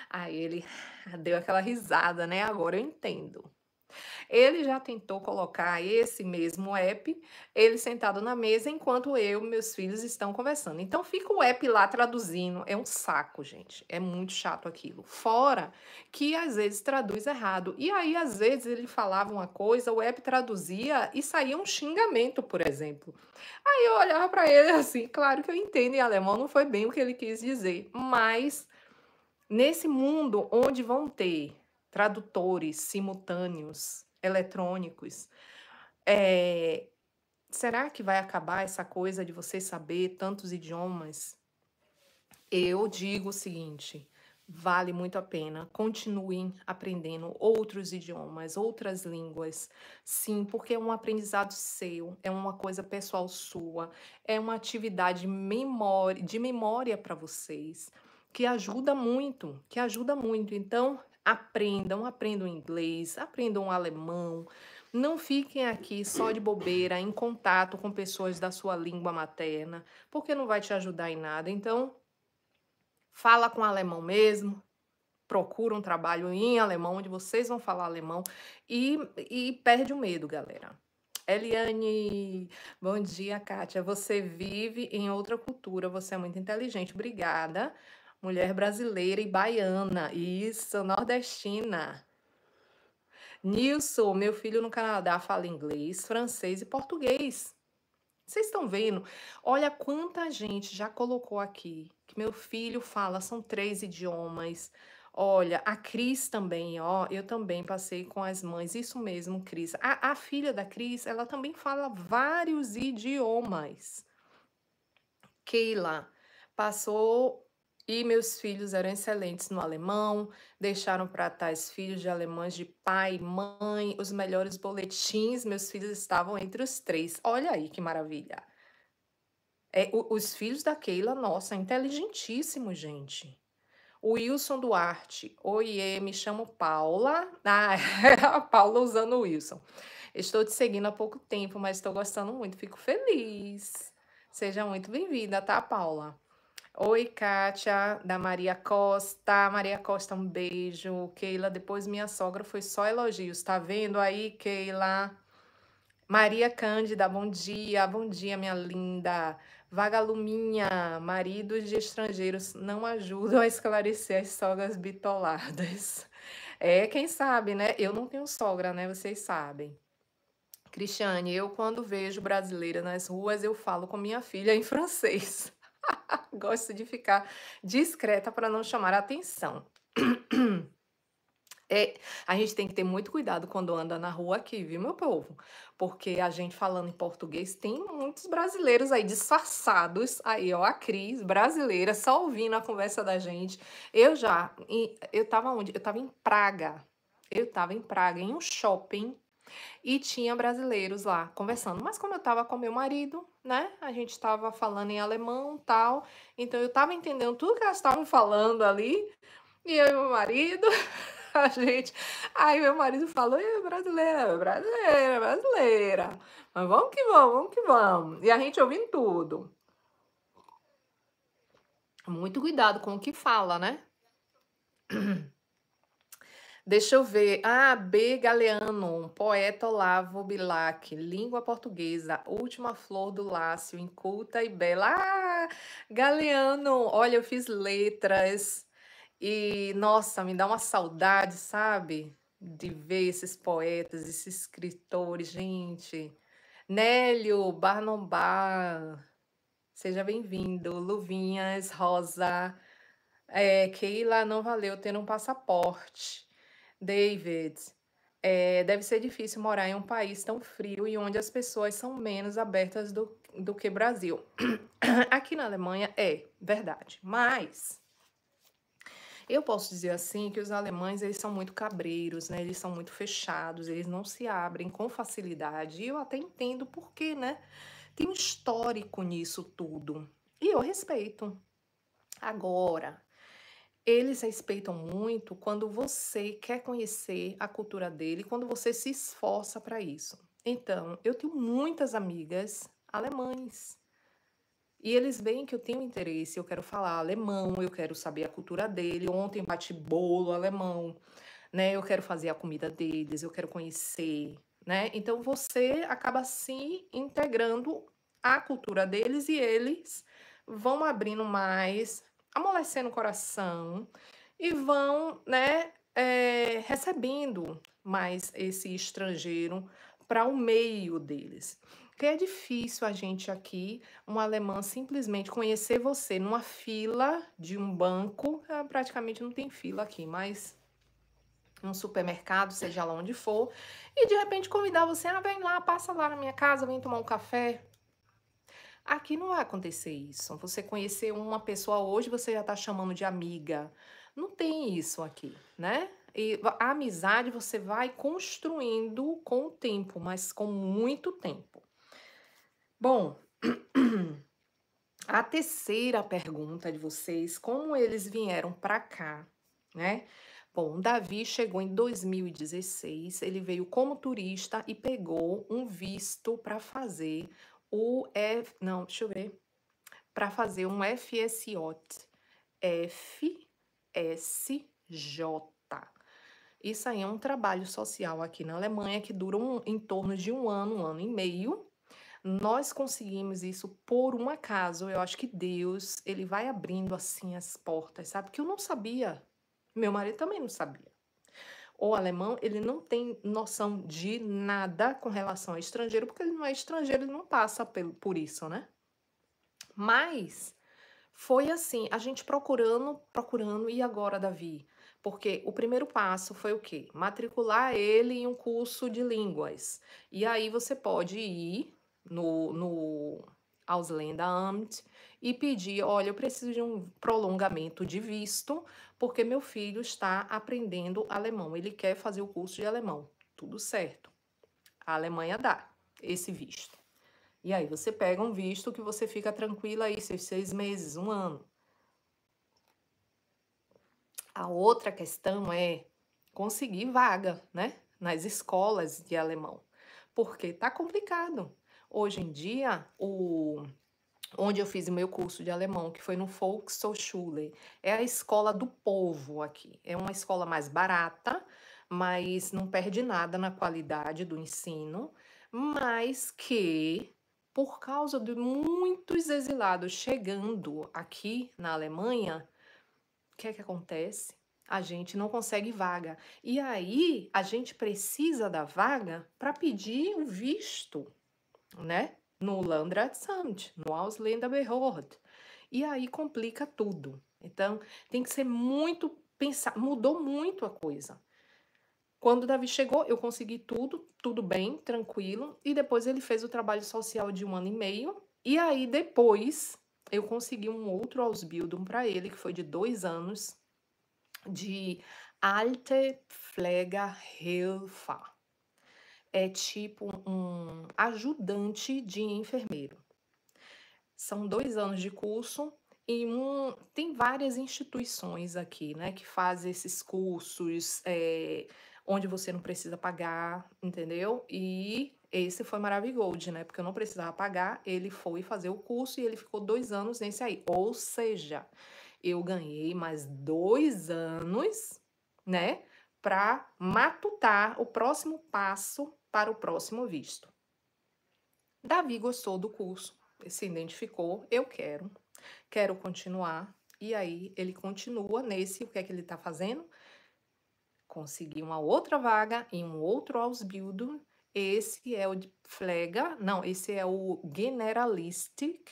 Aí ele deu aquela risada, né? Agora eu entendo. Ele já tentou colocar esse mesmo app, ele sentado na mesa, enquanto eu e meus filhos estão conversando. Então fica o app lá traduzindo. É um saco, gente. É muito chato aquilo. Fora que às vezes traduz errado. E aí, às vezes, ele falava uma coisa, o app traduzia e saía um xingamento, por exemplo. Aí eu olhava para ele assim, claro que eu entendo em alemão, não foi bem o que ele quis dizer, mas nesse mundo onde vão ter tradutores simultâneos, eletrônicos. É, será que vai acabar essa coisa de você saber tantos idiomas? Eu digo o seguinte: vale muito a pena. Continuem aprendendo outros idiomas, outras línguas. Sim, porque é um aprendizado seu, é uma coisa pessoal sua, é uma atividade memória, de memória para vocês, que ajuda muito, que ajuda muito. Então, Aprendam, aprendam inglês, aprendam alemão. Não fiquem aqui só de bobeira, em contato com pessoas da sua língua materna, porque não vai te ajudar em nada. Então, fala com alemão mesmo, procura um trabalho em alemão, onde vocês vão falar alemão e, e perde o medo, galera. Eliane, bom dia, Kátia. Você vive em outra cultura, você é muito inteligente. Obrigada mulher brasileira e baiana, isso, nordestina. Nilson, meu filho no Canadá fala inglês, francês e português. Vocês estão vendo? Olha quanta gente já colocou aqui que meu filho fala, são três idiomas. Olha, a Cris também, ó, eu também passei com as mães, isso mesmo, Cris. A, a filha da Cris, ela também fala vários idiomas. Keila passou e meus filhos eram excelentes no alemão, deixaram para tais filhos de alemães de pai, mãe, os melhores boletins. Meus filhos estavam entre os três. Olha aí que maravilha. É, o, os filhos da Keila, nossa, inteligentíssimo, gente. O Wilson Duarte, oiê, me chamo Paula. Ah, é, a Paula usando o Wilson. Estou te seguindo há pouco tempo, mas estou gostando muito, fico feliz. Seja muito bem-vinda, tá, Paula? Oi, Kátia, da Maria Costa. Maria Costa, um beijo. Keila, depois minha sogra foi só elogios. Tá vendo aí, Keila? Maria Cândida, bom dia. Bom dia, minha linda. Vagaluminha, maridos de estrangeiros não ajudam a esclarecer as sogras bitoladas. É, quem sabe, né? Eu não tenho sogra, né? Vocês sabem. Cristiane, eu quando vejo brasileira nas ruas, eu falo com minha filha em francês. Gosto de ficar discreta para não chamar atenção. É, a gente tem que ter muito cuidado quando anda na rua aqui, viu, meu povo? Porque a gente falando em português tem muitos brasileiros aí disfarçados, aí, ó, a Cris, brasileira, só ouvindo a conversa da gente. Eu já, eu tava onde? Eu tava em Praga. Eu tava em Praga, em um shopping e tinha brasileiros lá conversando. Mas como eu estava com meu marido, né? A gente estava falando em alemão tal. Então eu tava entendendo tudo que elas estavam falando ali. E eu e meu marido, a gente. Aí meu marido falou: brasileira, brasileira, brasileira. Mas vamos que vamos, vamos que vamos. E a gente ouvindo tudo. Muito cuidado com o que fala, né? Deixa eu ver. Ah, B. Galeano, um poeta Olavo Bilac, língua portuguesa, última flor do Lácio, inculta e bela. Ah, Galeano, olha, eu fiz letras e, nossa, me dá uma saudade, sabe? De ver esses poetas, esses escritores, gente. Nélio, Barnombar, seja bem-vindo. Luvinhas, Rosa. É, Keila, não valeu ter um passaporte. David, é, deve ser difícil morar em um país tão frio e onde as pessoas são menos abertas do, do que Brasil. Aqui na Alemanha é verdade, mas eu posso dizer assim que os alemães eles são muito cabreiros, né? Eles são muito fechados, eles não se abrem com facilidade. E eu até entendo por quê, né? Tem um histórico nisso tudo. E eu respeito. Agora, eles respeitam muito quando você quer conhecer a cultura dele, quando você se esforça para isso. Então, eu tenho muitas amigas alemães. E eles veem que eu tenho interesse, eu quero falar alemão, eu quero saber a cultura dele. Ontem bati bolo alemão, né? Eu quero fazer a comida deles, eu quero conhecer, né? Então você acaba se integrando à cultura deles e eles vão abrindo mais amolecendo o coração e vão, né, é, recebendo mais esse estrangeiro para o meio deles. Porque é difícil a gente aqui, um alemão simplesmente conhecer você numa fila de um banco, ah, praticamente não tem fila aqui, mas num supermercado, seja lá onde for, e de repente convidar você, ah, vem lá, passa lá na minha casa, vem tomar um café, Aqui não vai acontecer isso. Você conhecer uma pessoa hoje, você já está chamando de amiga. Não tem isso aqui, né? E a amizade você vai construindo com o tempo, mas com muito tempo. Bom, a terceira pergunta de vocês, como eles vieram para cá, né? Bom, Davi chegou em 2016, ele veio como turista e pegou um visto para fazer o F, não, deixa eu ver, para fazer um FSJ, FSJ. Isso aí é um trabalho social aqui na Alemanha que dura um, em torno de um ano, um ano e meio. Nós conseguimos isso por um acaso. Eu acho que Deus, ele vai abrindo assim as portas, sabe? Que eu não sabia. Meu marido também não sabia ou alemão, ele não tem noção de nada com relação a estrangeiro, porque ele não é estrangeiro, ele não passa por isso, né? Mas foi assim, a gente procurando, procurando, e agora, Davi? Porque o primeiro passo foi o quê? Matricular ele em um curso de línguas. E aí você pode ir no, no Auslenderamt e pedir, olha, eu preciso de um prolongamento de visto porque meu filho está aprendendo alemão, ele quer fazer o curso de alemão. Tudo certo. A Alemanha dá esse visto. E aí você pega um visto que você fica tranquila aí, seus seis meses, um ano. A outra questão é conseguir vaga, né? Nas escolas de alemão. Porque tá complicado. Hoje em dia, o onde eu fiz meu curso de alemão, que foi no Volkshochschule. É a escola do povo aqui. É uma escola mais barata, mas não perde nada na qualidade do ensino, mas que por causa de muitos exilados chegando aqui na Alemanha, o que é que acontece? A gente não consegue vaga. E aí a gente precisa da vaga para pedir o visto, né? no Landratsamt, no Ausländerbehörd. E aí complica tudo. Então, tem que ser muito pensar, mudou muito a coisa. Quando Davi chegou, eu consegui tudo, tudo bem, tranquilo, e depois ele fez o trabalho social de um ano e meio, e aí depois eu consegui um outro Ausbildung para ele, que foi de dois anos, de Alte Pflegerhilfe. É tipo um ajudante de enfermeiro. São dois anos de curso e um, tem várias instituições aqui, né, que fazem esses cursos é, onde você não precisa pagar, entendeu? E esse foi Maravigold, né? Porque eu não precisava pagar, ele foi fazer o curso e ele ficou dois anos nesse aí. Ou seja, eu ganhei mais dois anos, né? Para matutar o próximo passo para o próximo visto. Davi gostou do curso, se identificou, eu quero, quero continuar. E aí ele continua nesse, o que é que ele está fazendo? Consegui uma outra vaga em um outro Ausbildung. Esse é o de Flega, não, esse é o Generalistic.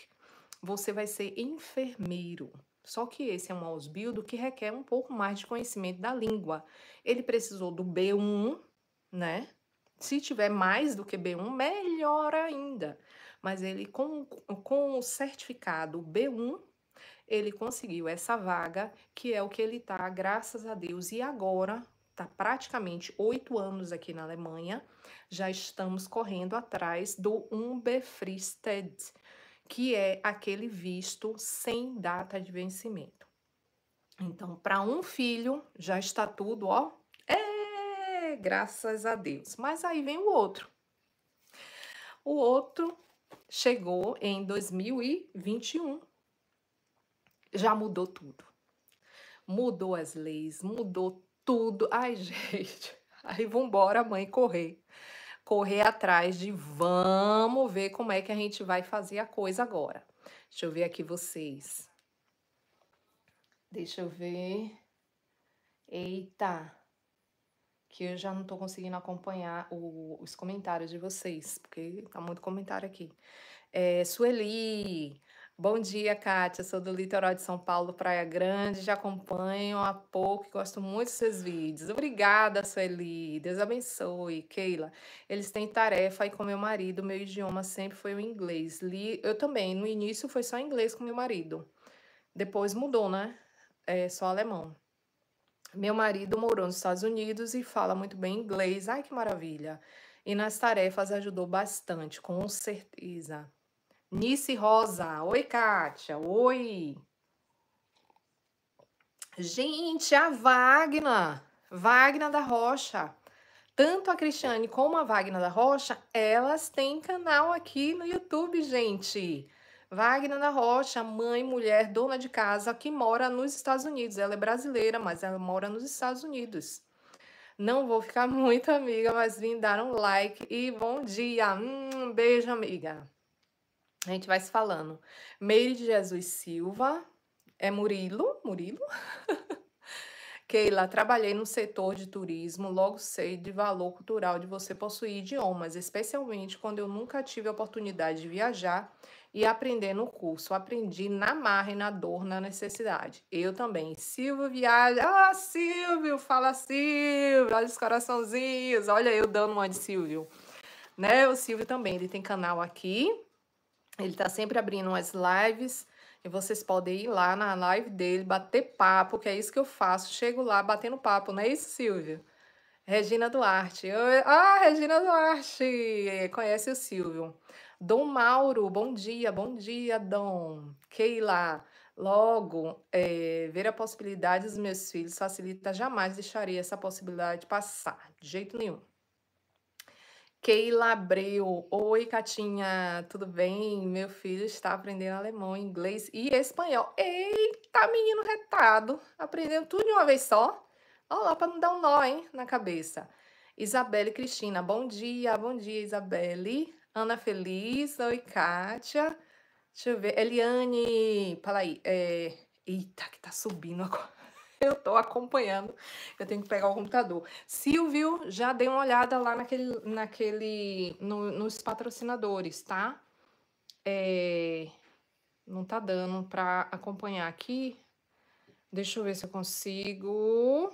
Você vai ser enfermeiro. Só que esse é um Ausbildung que requer um pouco mais de conhecimento da língua. Ele precisou do B1, né? Se tiver mais do que B1, melhor ainda. Mas ele, com, com o certificado B1, ele conseguiu essa vaga, que é o que ele está, graças a Deus. E agora, está praticamente oito anos aqui na Alemanha, já estamos correndo atrás do Unbefristet, que é aquele visto sem data de vencimento. Então, para um filho, já está tudo, ó, Graças a Deus. Mas aí vem o outro. O outro chegou em 2021. Já mudou tudo. Mudou as leis, mudou tudo. Ai, gente. Aí vambora, mãe, correr. Correr atrás de vamos ver como é que a gente vai fazer a coisa agora. Deixa eu ver aqui vocês. Deixa eu ver. Eita que eu já não tô conseguindo acompanhar o, os comentários de vocês, porque tá muito comentário aqui. É, Sueli, bom dia, Kátia. Sou do litoral de São Paulo, Praia Grande. Já acompanho há pouco e gosto muito dos seus vídeos. Obrigada, Sueli. Deus abençoe. Keila, eles têm tarefa e com meu marido, meu idioma sempre foi o inglês. Li, eu também, no início foi só inglês com meu marido. Depois mudou, né? É só alemão. Meu marido morou nos Estados Unidos e fala muito bem inglês. Ai, que maravilha! E nas tarefas ajudou bastante, com certeza. Nice Rosa. Oi, Kátia. Oi. Gente, a Wagner. Wagner da Rocha. Tanto a Cristiane como a Wagner da Rocha, elas têm canal aqui no YouTube, gente. Wagner na Rocha, mãe, mulher, dona de casa, que mora nos Estados Unidos. Ela é brasileira, mas ela mora nos Estados Unidos. Não vou ficar muito amiga, mas vim dar um like e bom dia. Hum, beijo, amiga. A gente vai se falando. Meire de Jesus Silva. É Murilo? Murilo? Keila, trabalhei no setor de turismo, logo sei de valor cultural de você possuir idiomas, especialmente quando eu nunca tive a oportunidade de viajar e aprender no curso. Aprendi na marra e na dor, na necessidade. Eu também. Silvio viaja. Ah, Silvio, fala Silvio. Olha os coraçãozinhos. Olha eu dando uma de Silvio. Né? O Silvio também, ele tem canal aqui. Ele tá sempre abrindo umas lives. E vocês podem ir lá na live dele, bater papo, que é isso que eu faço. Chego lá batendo papo, não é isso, Silvio? Regina Duarte. Ah, Regina Duarte! Conhece o Silvio. Dom Mauro, bom dia, bom dia, Dom. Keila, logo, é, ver a possibilidade dos meus filhos facilita, jamais deixaria essa possibilidade passar, de jeito nenhum. Keila Abreu, oi Catinha, tudo bem? Meu filho está aprendendo alemão, inglês e espanhol. Eita, menino retado, aprendendo tudo de uma vez só. Olha lá para não dar um nó, hein, na cabeça. Isabelle Cristina, bom dia, bom dia, Isabelle. Ana Feliz, oi, Kátia. Deixa eu ver. Eliane, fala aí. É... Eita, que tá subindo agora. Eu tô acompanhando. Eu tenho que pegar o computador. Silvio, já dei uma olhada lá naquele, naquele no, nos patrocinadores, tá? É... Não tá dando para acompanhar aqui. Deixa eu ver se eu consigo.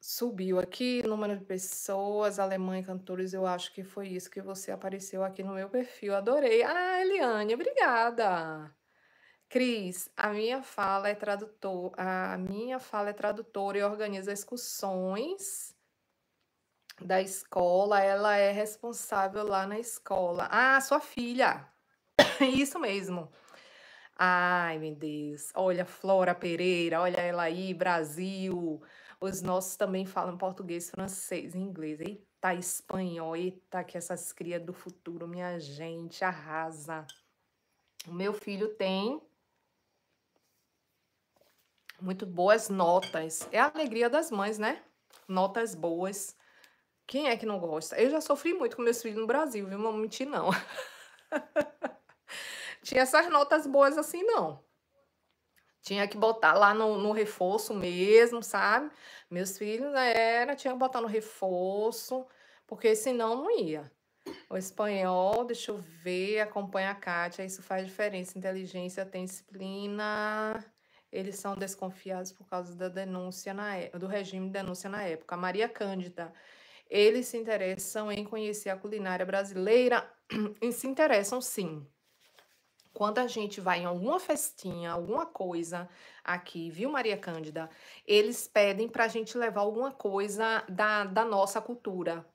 subiu aqui, número de pessoas, alemã e cantores, eu acho que foi isso que você apareceu aqui no meu perfil. Adorei. Ah, Eliane, obrigada. Cris, a minha fala é tradutor, a minha fala é tradutora e organiza excursões da escola, ela é responsável lá na escola. Ah, sua filha. isso mesmo. Ai, meu Deus. Olha, Flora Pereira, olha ela aí, Brasil. Os nossos também falam português, francês, inglês. Eita, espanhol. Eita, que essas crias do futuro, minha gente, arrasa. O meu filho tem muito boas notas. É a alegria das mães, né? Notas boas. Quem é que não gosta? Eu já sofri muito com meus filhos no Brasil, viu? Não vou mentir, não. Tinha essas notas boas assim, não. Tinha que botar lá no, no reforço mesmo, sabe? Meus filhos era, tinha que botar no reforço, porque senão não ia. O espanhol, deixa eu ver, acompanha a Kátia, isso faz diferença. Inteligência tem disciplina. Eles são desconfiados por causa da denúncia na, é, do regime de denúncia na época. Maria Cândida. Eles se interessam em conhecer a culinária brasileira e se interessam sim quando a gente vai em alguma festinha, alguma coisa aqui, viu, Maria Cândida? Eles pedem para a gente levar alguma coisa da, da nossa cultura.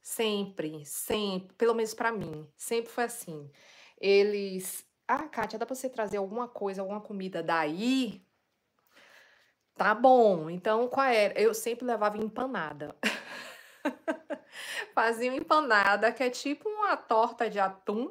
Sempre, sempre, pelo menos para mim, sempre foi assim. Eles. Ah, Kátia, dá para você trazer alguma coisa, alguma comida daí? Tá bom. Então, qual era? Eu sempre levava empanada. Fazia empanada, que é tipo uma torta de atum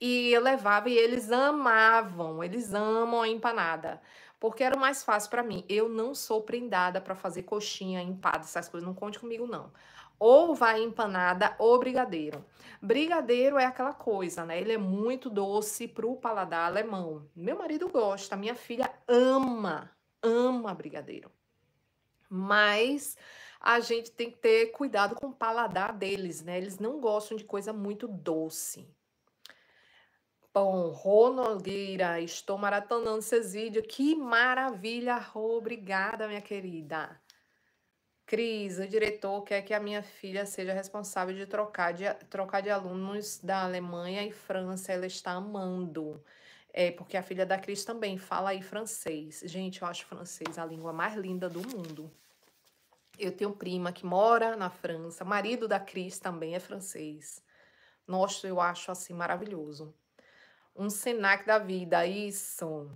e eu levava e eles amavam, eles amam a empanada. Porque era o mais fácil para mim. Eu não sou prendada para fazer coxinha, empada, essas coisas. Não conte comigo, não. Ou vai empanada ou brigadeiro. Brigadeiro é aquela coisa, né? Ele é muito doce pro paladar alemão. Meu marido gosta, minha filha ama, ama brigadeiro. Mas a gente tem que ter cuidado com o paladar deles, né? Eles não gostam de coisa muito doce. Rô Nogueira, estou maratonando seus vídeos. Que maravilha, Rô. Obrigada, minha querida. Cris, o diretor quer que a minha filha seja responsável de trocar de, trocar de alunos da Alemanha e França. Ela está amando. É, porque a filha da Cris também fala aí francês. Gente, eu acho francês a língua mais linda do mundo. Eu tenho prima que mora na França. Marido da Cris também é francês. Nossa, eu acho assim maravilhoso um Senac da vida, isso.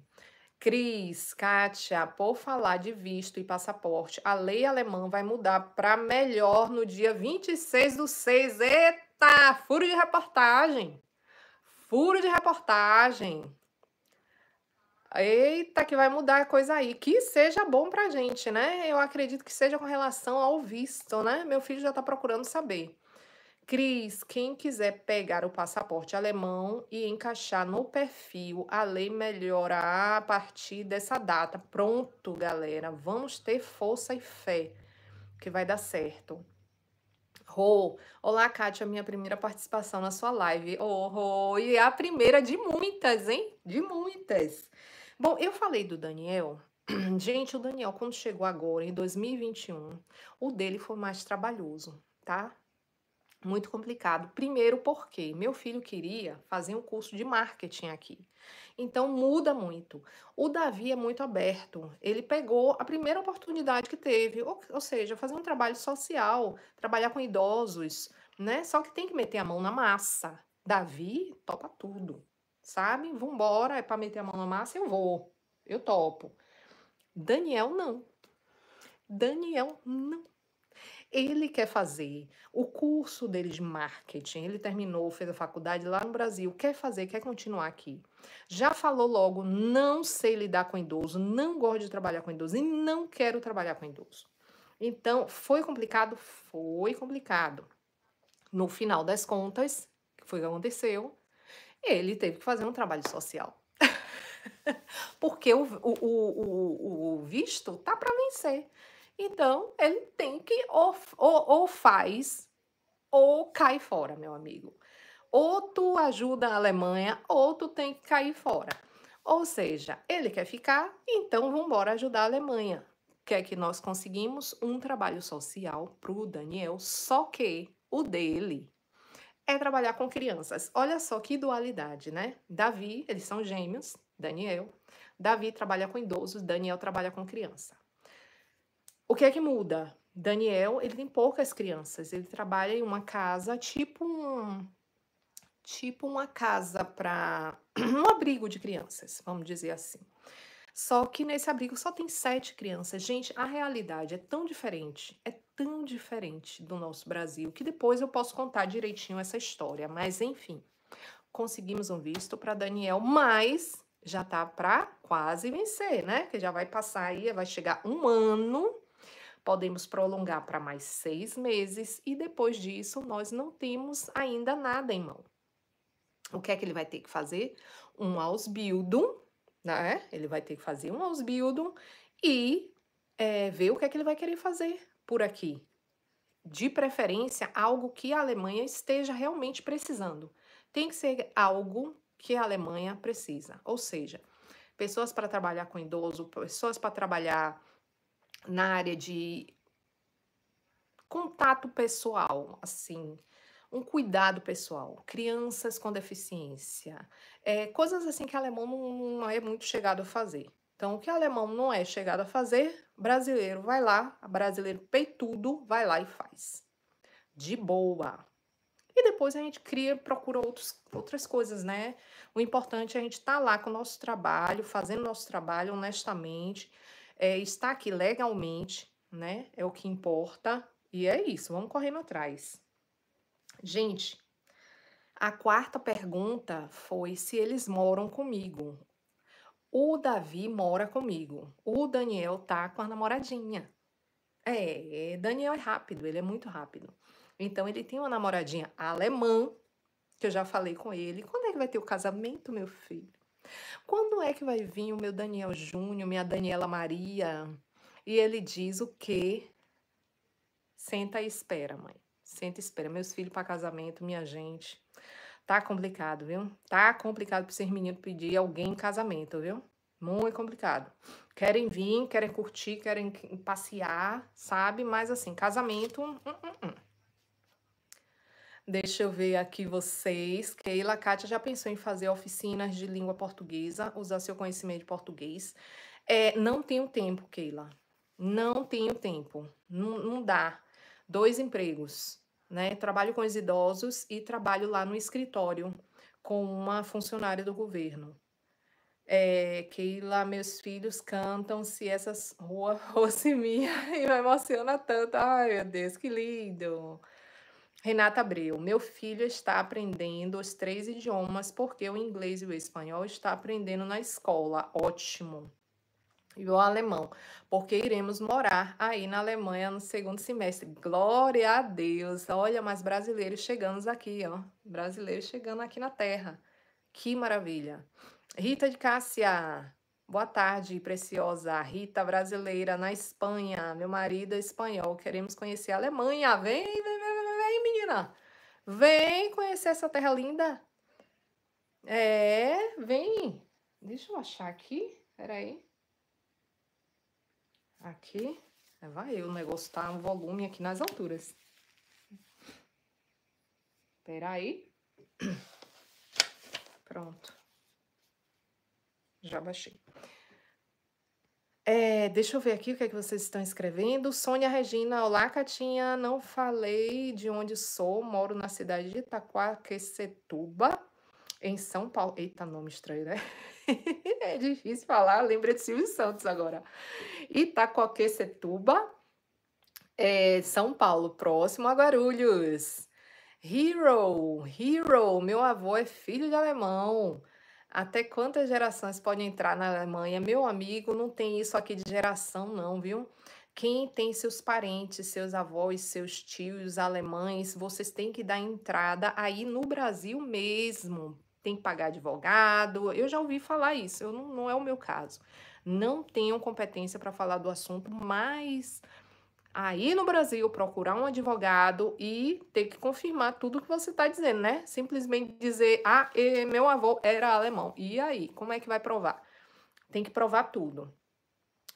Cris, Kátia, por falar de visto e passaporte, a lei alemã vai mudar para melhor no dia 26 do 6. Eita, furo de reportagem. Furo de reportagem. Eita, que vai mudar a coisa aí. Que seja bom para gente, né? Eu acredito que seja com relação ao visto, né? Meu filho já está procurando saber. Cris, quem quiser pegar o passaporte alemão e encaixar no perfil, a lei melhora a partir dessa data. Pronto, galera. Vamos ter força e fé que vai dar certo. Rô, oh, olá, Kátia, minha primeira participação na sua live. Oh, Rô, oh, e a primeira de muitas, hein? De muitas. Bom, eu falei do Daniel. Gente, o Daniel, quando chegou agora, em 2021, o dele foi mais trabalhoso, tá? muito complicado. Primeiro, porque meu filho queria fazer um curso de marketing aqui. Então muda muito. O Davi é muito aberto. Ele pegou a primeira oportunidade que teve, ou, ou seja, fazer um trabalho social, trabalhar com idosos, né? Só que tem que meter a mão na massa. Davi topa tudo, sabe? Vambora, é para meter a mão na massa, eu vou. Eu topo. Daniel não. Daniel não ele quer fazer o curso dele de marketing. Ele terminou, fez a faculdade lá no Brasil, quer fazer, quer continuar aqui. Já falou logo: não sei lidar com idoso, não gosto de trabalhar com idoso e não quero trabalhar com idoso. Então, foi complicado? Foi complicado. No final das contas, que foi o que aconteceu, ele teve que fazer um trabalho social. Porque o, o, o, o visto tá para vencer. Então, ele tem que ou, ou, ou faz ou cai fora, meu amigo. Ou tu ajuda a Alemanha ou tu tem que cair fora. Ou seja, ele quer ficar, então vamos embora ajudar a Alemanha. que é que nós conseguimos? Um trabalho social para o Daniel, só que o dele é trabalhar com crianças. Olha só que dualidade, né? Davi, eles são gêmeos, Daniel. Davi trabalha com idosos, Daniel trabalha com criança. O que é que muda? Daniel, ele tem poucas crianças. Ele trabalha em uma casa tipo um tipo uma casa para um abrigo de crianças, vamos dizer assim. Só que nesse abrigo só tem sete crianças. Gente, a realidade é tão diferente, é tão diferente do nosso Brasil, que depois eu posso contar direitinho essa história. Mas enfim, conseguimos um visto para Daniel, mas já tá para quase vencer, né? Que já vai passar aí, vai chegar um ano Podemos prolongar para mais seis meses e depois disso nós não temos ainda nada em mão. O que é que ele vai ter que fazer? Um ausbildung, né? Ele vai ter que fazer um ausbildung e é, ver o que é que ele vai querer fazer por aqui. De preferência, algo que a Alemanha esteja realmente precisando. Tem que ser algo que a Alemanha precisa, ou seja, pessoas para trabalhar com idoso, pessoas para trabalhar na área de contato pessoal, assim, um cuidado pessoal, crianças com deficiência, é, coisas assim que alemão não, não é muito chegado a fazer. Então, o que alemão não é chegado a fazer, brasileiro vai lá, brasileiro peitudo vai lá e faz. De boa. E depois a gente cria, procura outros, outras coisas, né? O importante é a gente estar tá lá com o nosso trabalho, fazendo nosso trabalho honestamente é, está aqui legalmente, né? É o que importa. E é isso, vamos correndo atrás. Gente, a quarta pergunta foi se eles moram comigo. O Davi mora comigo. O Daniel tá com a namoradinha. É, Daniel é rápido, ele é muito rápido. Então ele tem uma namoradinha alemã, que eu já falei com ele. Quando é que vai ter o casamento, meu filho? Quando é que vai vir o meu Daniel Júnior, minha Daniela Maria? E ele diz o quê? Senta e espera, mãe. Senta e espera. Meus filhos para casamento, minha gente. Tá complicado, viu? Tá complicado para ser menino pedir alguém em casamento, viu? Muito complicado. Querem vir, querem curtir, querem passear, sabe? Mas assim, casamento. Hum, hum, hum. Deixa eu ver aqui vocês. Keila, Kátia já pensou em fazer oficinas de língua portuguesa, usar seu conhecimento de português. É, não tenho tempo, Keila. Não tenho tempo. Não, não dá. Dois empregos, né? Trabalho com os idosos e trabalho lá no escritório com uma funcionária do governo. É, Keila, meus filhos cantam se essa rua fosse minha e me emociona tanto. Ai, meu Deus, que lindo! Renata Abreu, meu filho está aprendendo os três idiomas porque o inglês e o espanhol está aprendendo na escola. Ótimo. E o alemão, porque iremos morar aí na Alemanha no segundo semestre. Glória a Deus. Olha, mais brasileiros chegando aqui, ó. Brasileiros chegando aqui na terra. Que maravilha. Rita de Cássia. Boa tarde, preciosa Rita brasileira na Espanha. Meu marido é espanhol. Queremos conhecer a Alemanha. Vem, vem, Argentina. Vem conhecer essa terra linda. É, vem. Deixa eu achar aqui. Peraí. Aqui. É, vai eu, o negócio tá um volume aqui nas alturas. Peraí. Pronto. Já baixei. É, deixa eu ver aqui o que é que vocês estão escrevendo. Sônia Regina, olá, Catinha. Não falei de onde sou, moro na cidade de Itaquaquecetuba, em São Paulo. Eita, nome estranho, né? é difícil falar, lembra de Silvio Santos agora. Itaquaquecetuba, é, São Paulo, próximo a Guarulhos. Hero, Hero, meu avô é filho de alemão. Até quantas gerações podem entrar na Alemanha? Meu amigo, não tem isso aqui de geração, não, viu? Quem tem seus parentes, seus avós, seus tios alemães, vocês têm que dar entrada aí no Brasil mesmo. Tem que pagar advogado. Eu já ouvi falar isso, eu não, não é o meu caso. Não tenho competência para falar do assunto, mas aí no Brasil procurar um advogado e ter que confirmar tudo que você está dizendo, né? Simplesmente dizer, ah, meu avô era alemão. E aí, como é que vai provar? Tem que provar tudo.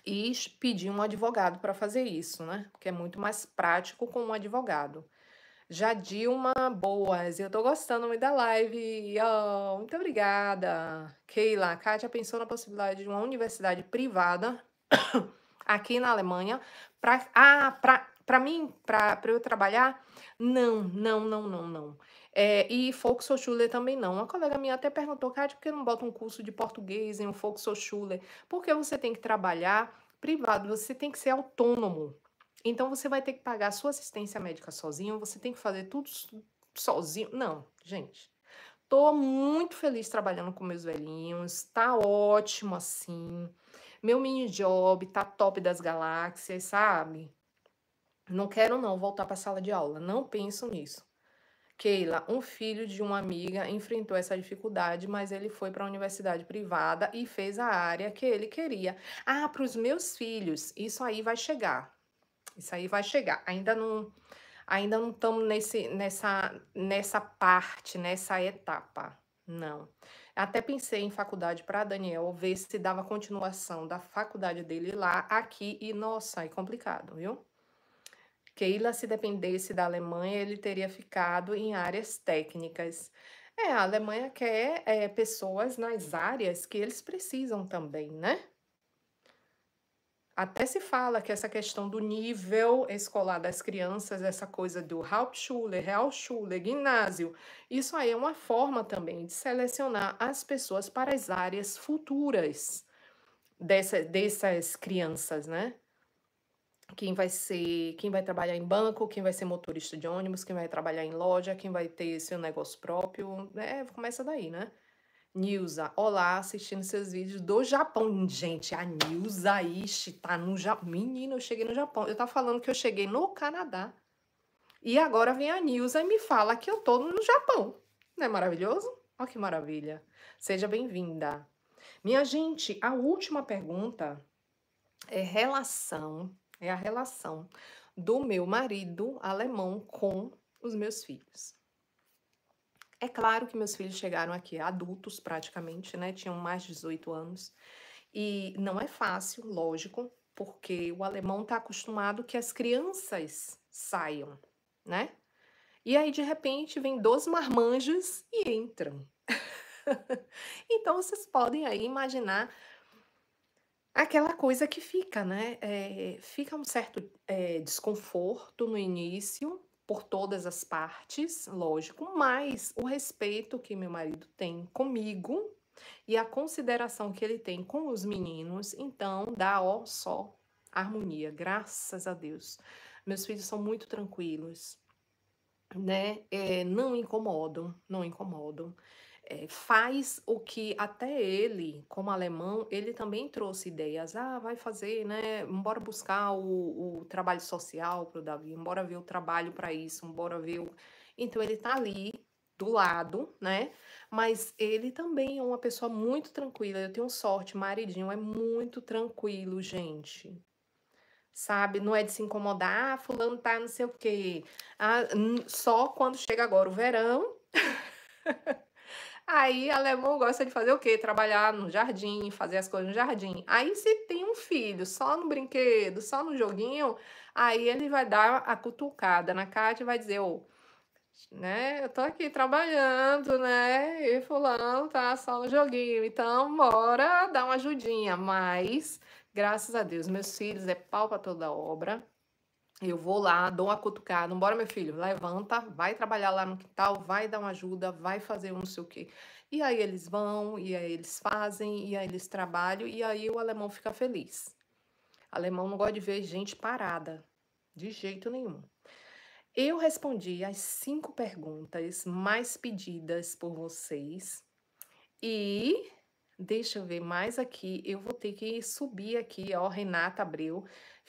E pedir um advogado para fazer isso, né? Porque é muito mais prático com um advogado. Já Dilma, boas. Eu tô gostando muito da live. Oh, muito obrigada. Keila, Kátia pensou na possibilidade de uma universidade privada aqui na Alemanha. Para ah, para, mim, para eu trabalhar? Não, não, não, não, não. É, e Volkshochschule também não. Uma colega minha até perguntou, Cátia, por que não bota um curso de português em um Volkshochschule? Porque você tem que trabalhar privado, você tem que ser autônomo. Então, você vai ter que pagar a sua assistência médica sozinho, você tem que fazer tudo sozinho. Não, gente. Tô muito feliz trabalhando com meus velhinhos, tá ótimo assim. Meu mini job tá top das galáxias, sabe? Não quero não voltar para sala de aula, não penso nisso. Keila, um filho de uma amiga enfrentou essa dificuldade, mas ele foi para a universidade privada e fez a área que ele queria. Ah, para os meus filhos, isso aí vai chegar. Isso aí vai chegar. Ainda não ainda não estamos nesse nessa nessa parte, nessa etapa. Não. Até pensei em faculdade para Daniel, ver se dava continuação da faculdade dele lá, aqui, e nossa, é complicado, viu? Keila, se dependesse da Alemanha, ele teria ficado em áreas técnicas. É, a Alemanha quer é, pessoas nas áreas que eles precisam também, né? Até se fala que essa questão do nível escolar das crianças, essa coisa do Hauptschule, Realschule, Ginásio, isso aí é uma forma também de selecionar as pessoas para as áreas futuras dessa, dessas crianças, né? Quem vai ser, quem vai trabalhar em banco, quem vai ser motorista de ônibus, quem vai trabalhar em loja, quem vai ter seu negócio próprio, né? Começa daí, né? Nilza, olá, assistindo seus vídeos do Japão. Gente, a Nilza ixi, tá no Japão. Menina, eu cheguei no Japão. Eu tava falando que eu cheguei no Canadá. E agora vem a Nilza e me fala que eu tô no Japão. Não é maravilhoso? Olha que maravilha. Seja bem-vinda. Minha gente, a última pergunta é relação, é a relação do meu marido alemão com os meus filhos. É claro que meus filhos chegaram aqui adultos, praticamente, né? Tinham mais de 18 anos. E não é fácil, lógico, porque o alemão está acostumado que as crianças saiam, né? E aí, de repente, vem dois marmanjos e entram. então, vocês podem aí imaginar aquela coisa que fica, né? É, fica um certo é, desconforto no início, por todas as partes, lógico, mas o respeito que meu marido tem comigo e a consideração que ele tem com os meninos, então dá ó só harmonia, graças a Deus. Meus filhos são muito tranquilos, né? É, não incomodam, não incomodam é, faz o que até ele, como alemão, ele também trouxe ideias. Ah, vai fazer, né? Embora buscar o, o trabalho social para o Davi, embora ver o trabalho para isso, embora ver o... Então ele está ali do lado, né? Mas ele também é uma pessoa muito tranquila. Eu tenho sorte, maridinho é muito tranquilo, gente sabe? Não é de se incomodar, ah, fulano tá não sei o quê. Ah, só quando chega agora o verão Aí, alemão gosta de fazer o quê? Trabalhar no jardim, fazer as coisas no jardim. Aí, se tem um filho só no brinquedo, só no joguinho, aí ele vai dar a cutucada na Kátia e vai dizer, ô, né, eu tô aqui trabalhando, né, e fulano tá só no joguinho, então bora dar uma ajudinha. Mas, graças a Deus, meus filhos é pau pra toda obra, eu vou lá, dou uma cutucada, bora meu filho, levanta, vai trabalhar lá no quintal, vai dar uma ajuda, vai fazer um não sei o quê. E aí eles vão, e aí eles fazem, e aí eles trabalham, e aí o alemão fica feliz. O alemão não gosta de ver gente parada, de jeito nenhum. Eu respondi as cinco perguntas mais pedidas por vocês. E deixa eu ver mais aqui, eu vou ter que subir aqui, ó, Renata Abreu.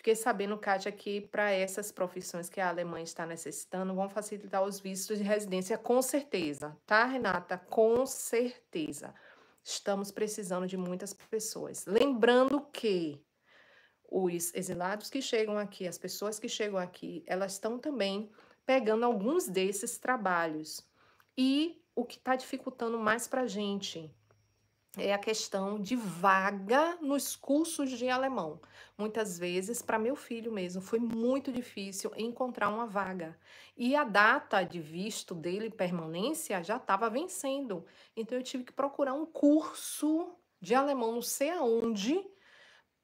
Fiquei sabendo, Kátia, que para essas profissões que a Alemanha está necessitando, vão facilitar os vistos de residência, com certeza, tá, Renata? Com certeza. Estamos precisando de muitas pessoas. Lembrando que os exilados que chegam aqui, as pessoas que chegam aqui, elas estão também pegando alguns desses trabalhos. E o que está dificultando mais para a gente é a questão de vaga nos cursos de alemão. Muitas vezes, para meu filho mesmo, foi muito difícil encontrar uma vaga. E a data de visto dele, permanência, já estava vencendo. Então, eu tive que procurar um curso de alemão, não sei aonde,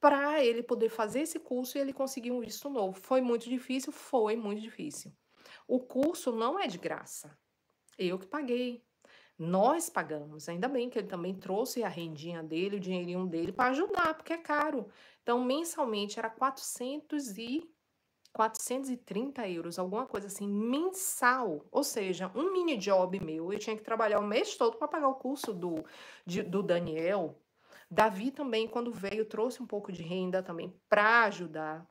para ele poder fazer esse curso e ele conseguir um visto novo. Foi muito difícil? Foi muito difícil. O curso não é de graça. Eu que paguei, nós pagamos. Ainda bem que ele também trouxe a rendinha dele, o dinheirinho dele, para ajudar, porque é caro. Então, mensalmente era 400 e 430 euros, alguma coisa assim, mensal. Ou seja, um mini job meu, eu tinha que trabalhar o mês todo para pagar o curso do, de, do Daniel. Davi também, quando veio, trouxe um pouco de renda também para ajudar.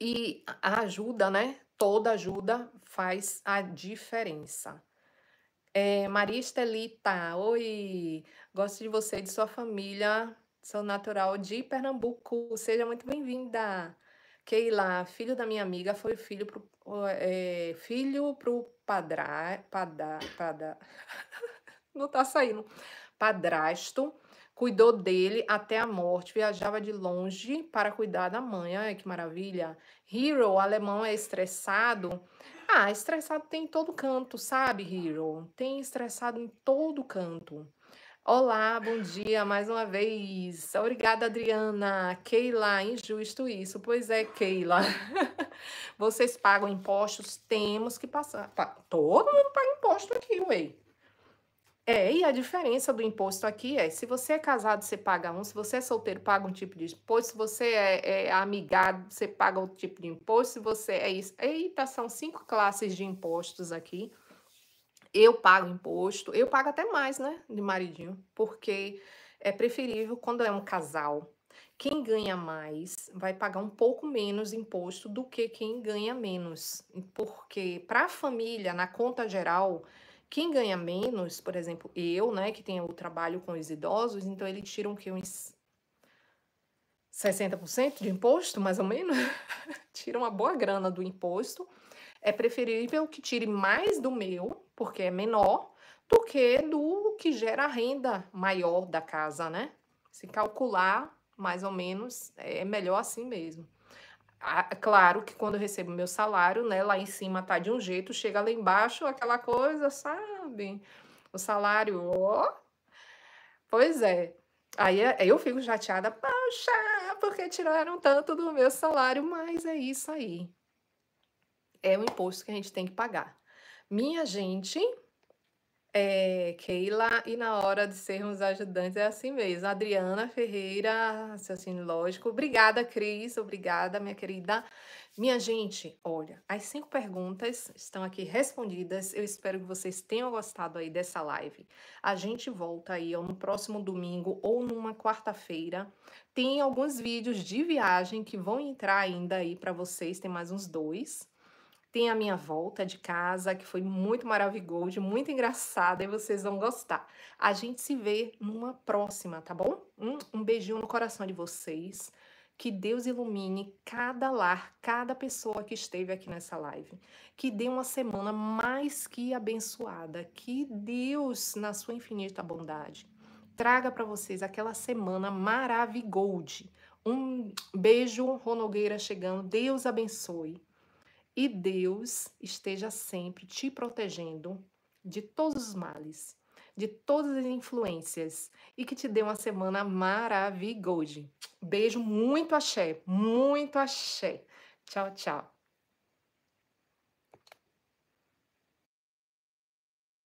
E a ajuda, né? Toda ajuda faz a diferença. É, Maria Estelita, oi, gosto de você e de sua família, sou natural de Pernambuco, seja muito bem-vinda. Keila, filho da minha amiga, foi filho pro, é, filho pro padra, padra, padra, não tá saindo, padrasto, cuidou dele até a morte, viajava de longe para cuidar da mãe, olha que maravilha. Hero, alemão é estressado, ah, estressado tem em todo canto, sabe, Hero? Tem estressado em todo canto. Olá, bom dia mais uma vez. Obrigada, Adriana. Keila, injusto isso. Pois é, Keila. Vocês pagam impostos, temos que passar. Todo mundo paga imposto aqui, ué. É, e a diferença do imposto aqui é: se você é casado, você paga um, se você é solteiro, paga um tipo de imposto, se você é, é amigado, você paga outro tipo de imposto, se você é isso. Eita, são cinco classes de impostos aqui. Eu pago imposto, eu pago até mais, né, de maridinho, porque é preferível quando é um casal. Quem ganha mais vai pagar um pouco menos imposto do que quem ganha menos, porque para a família, na conta geral quem ganha menos, por exemplo, eu, né, que tenho o trabalho com os idosos, então ele tira um que uns 60% de imposto, mais ou menos, tira uma boa grana do imposto. É preferível que tire mais do meu, porque é menor, do que do que gera a renda maior da casa, né? Se calcular mais ou menos, é melhor assim mesmo. Claro que quando eu recebo meu salário, né, lá em cima tá de um jeito, chega lá embaixo aquela coisa, sabe? O salário, ó. Pois é. Aí é, eu fico chateada, poxa, porque tiraram tanto do meu salário, mas é isso aí. É o imposto que a gente tem que pagar. Minha gente, é, Keila, e na hora de sermos ajudantes é assim mesmo. Adriana Ferreira, raciocínio lógico. Obrigada, Cris. Obrigada, minha querida. Minha gente, olha, as cinco perguntas estão aqui respondidas. Eu espero que vocês tenham gostado aí dessa live. A gente volta aí no próximo domingo ou numa quarta-feira. Tem alguns vídeos de viagem que vão entrar ainda aí para vocês. Tem mais uns dois tem a minha volta de casa, que foi muito maravilhoso, muito engraçada e vocês vão gostar. A gente se vê numa próxima, tá bom? Um, um beijinho no coração de vocês. Que Deus ilumine cada lar, cada pessoa que esteve aqui nessa live. Que dê uma semana mais que abençoada. Que Deus, na sua infinita bondade, traga para vocês aquela semana maravilhosa. Um beijo, Ronogueira chegando. Deus abençoe e Deus esteja sempre te protegendo de todos os males, de todas as influências e que te dê uma semana maravilhosa. Beijo, muito axé, muito axé. Tchau, tchau.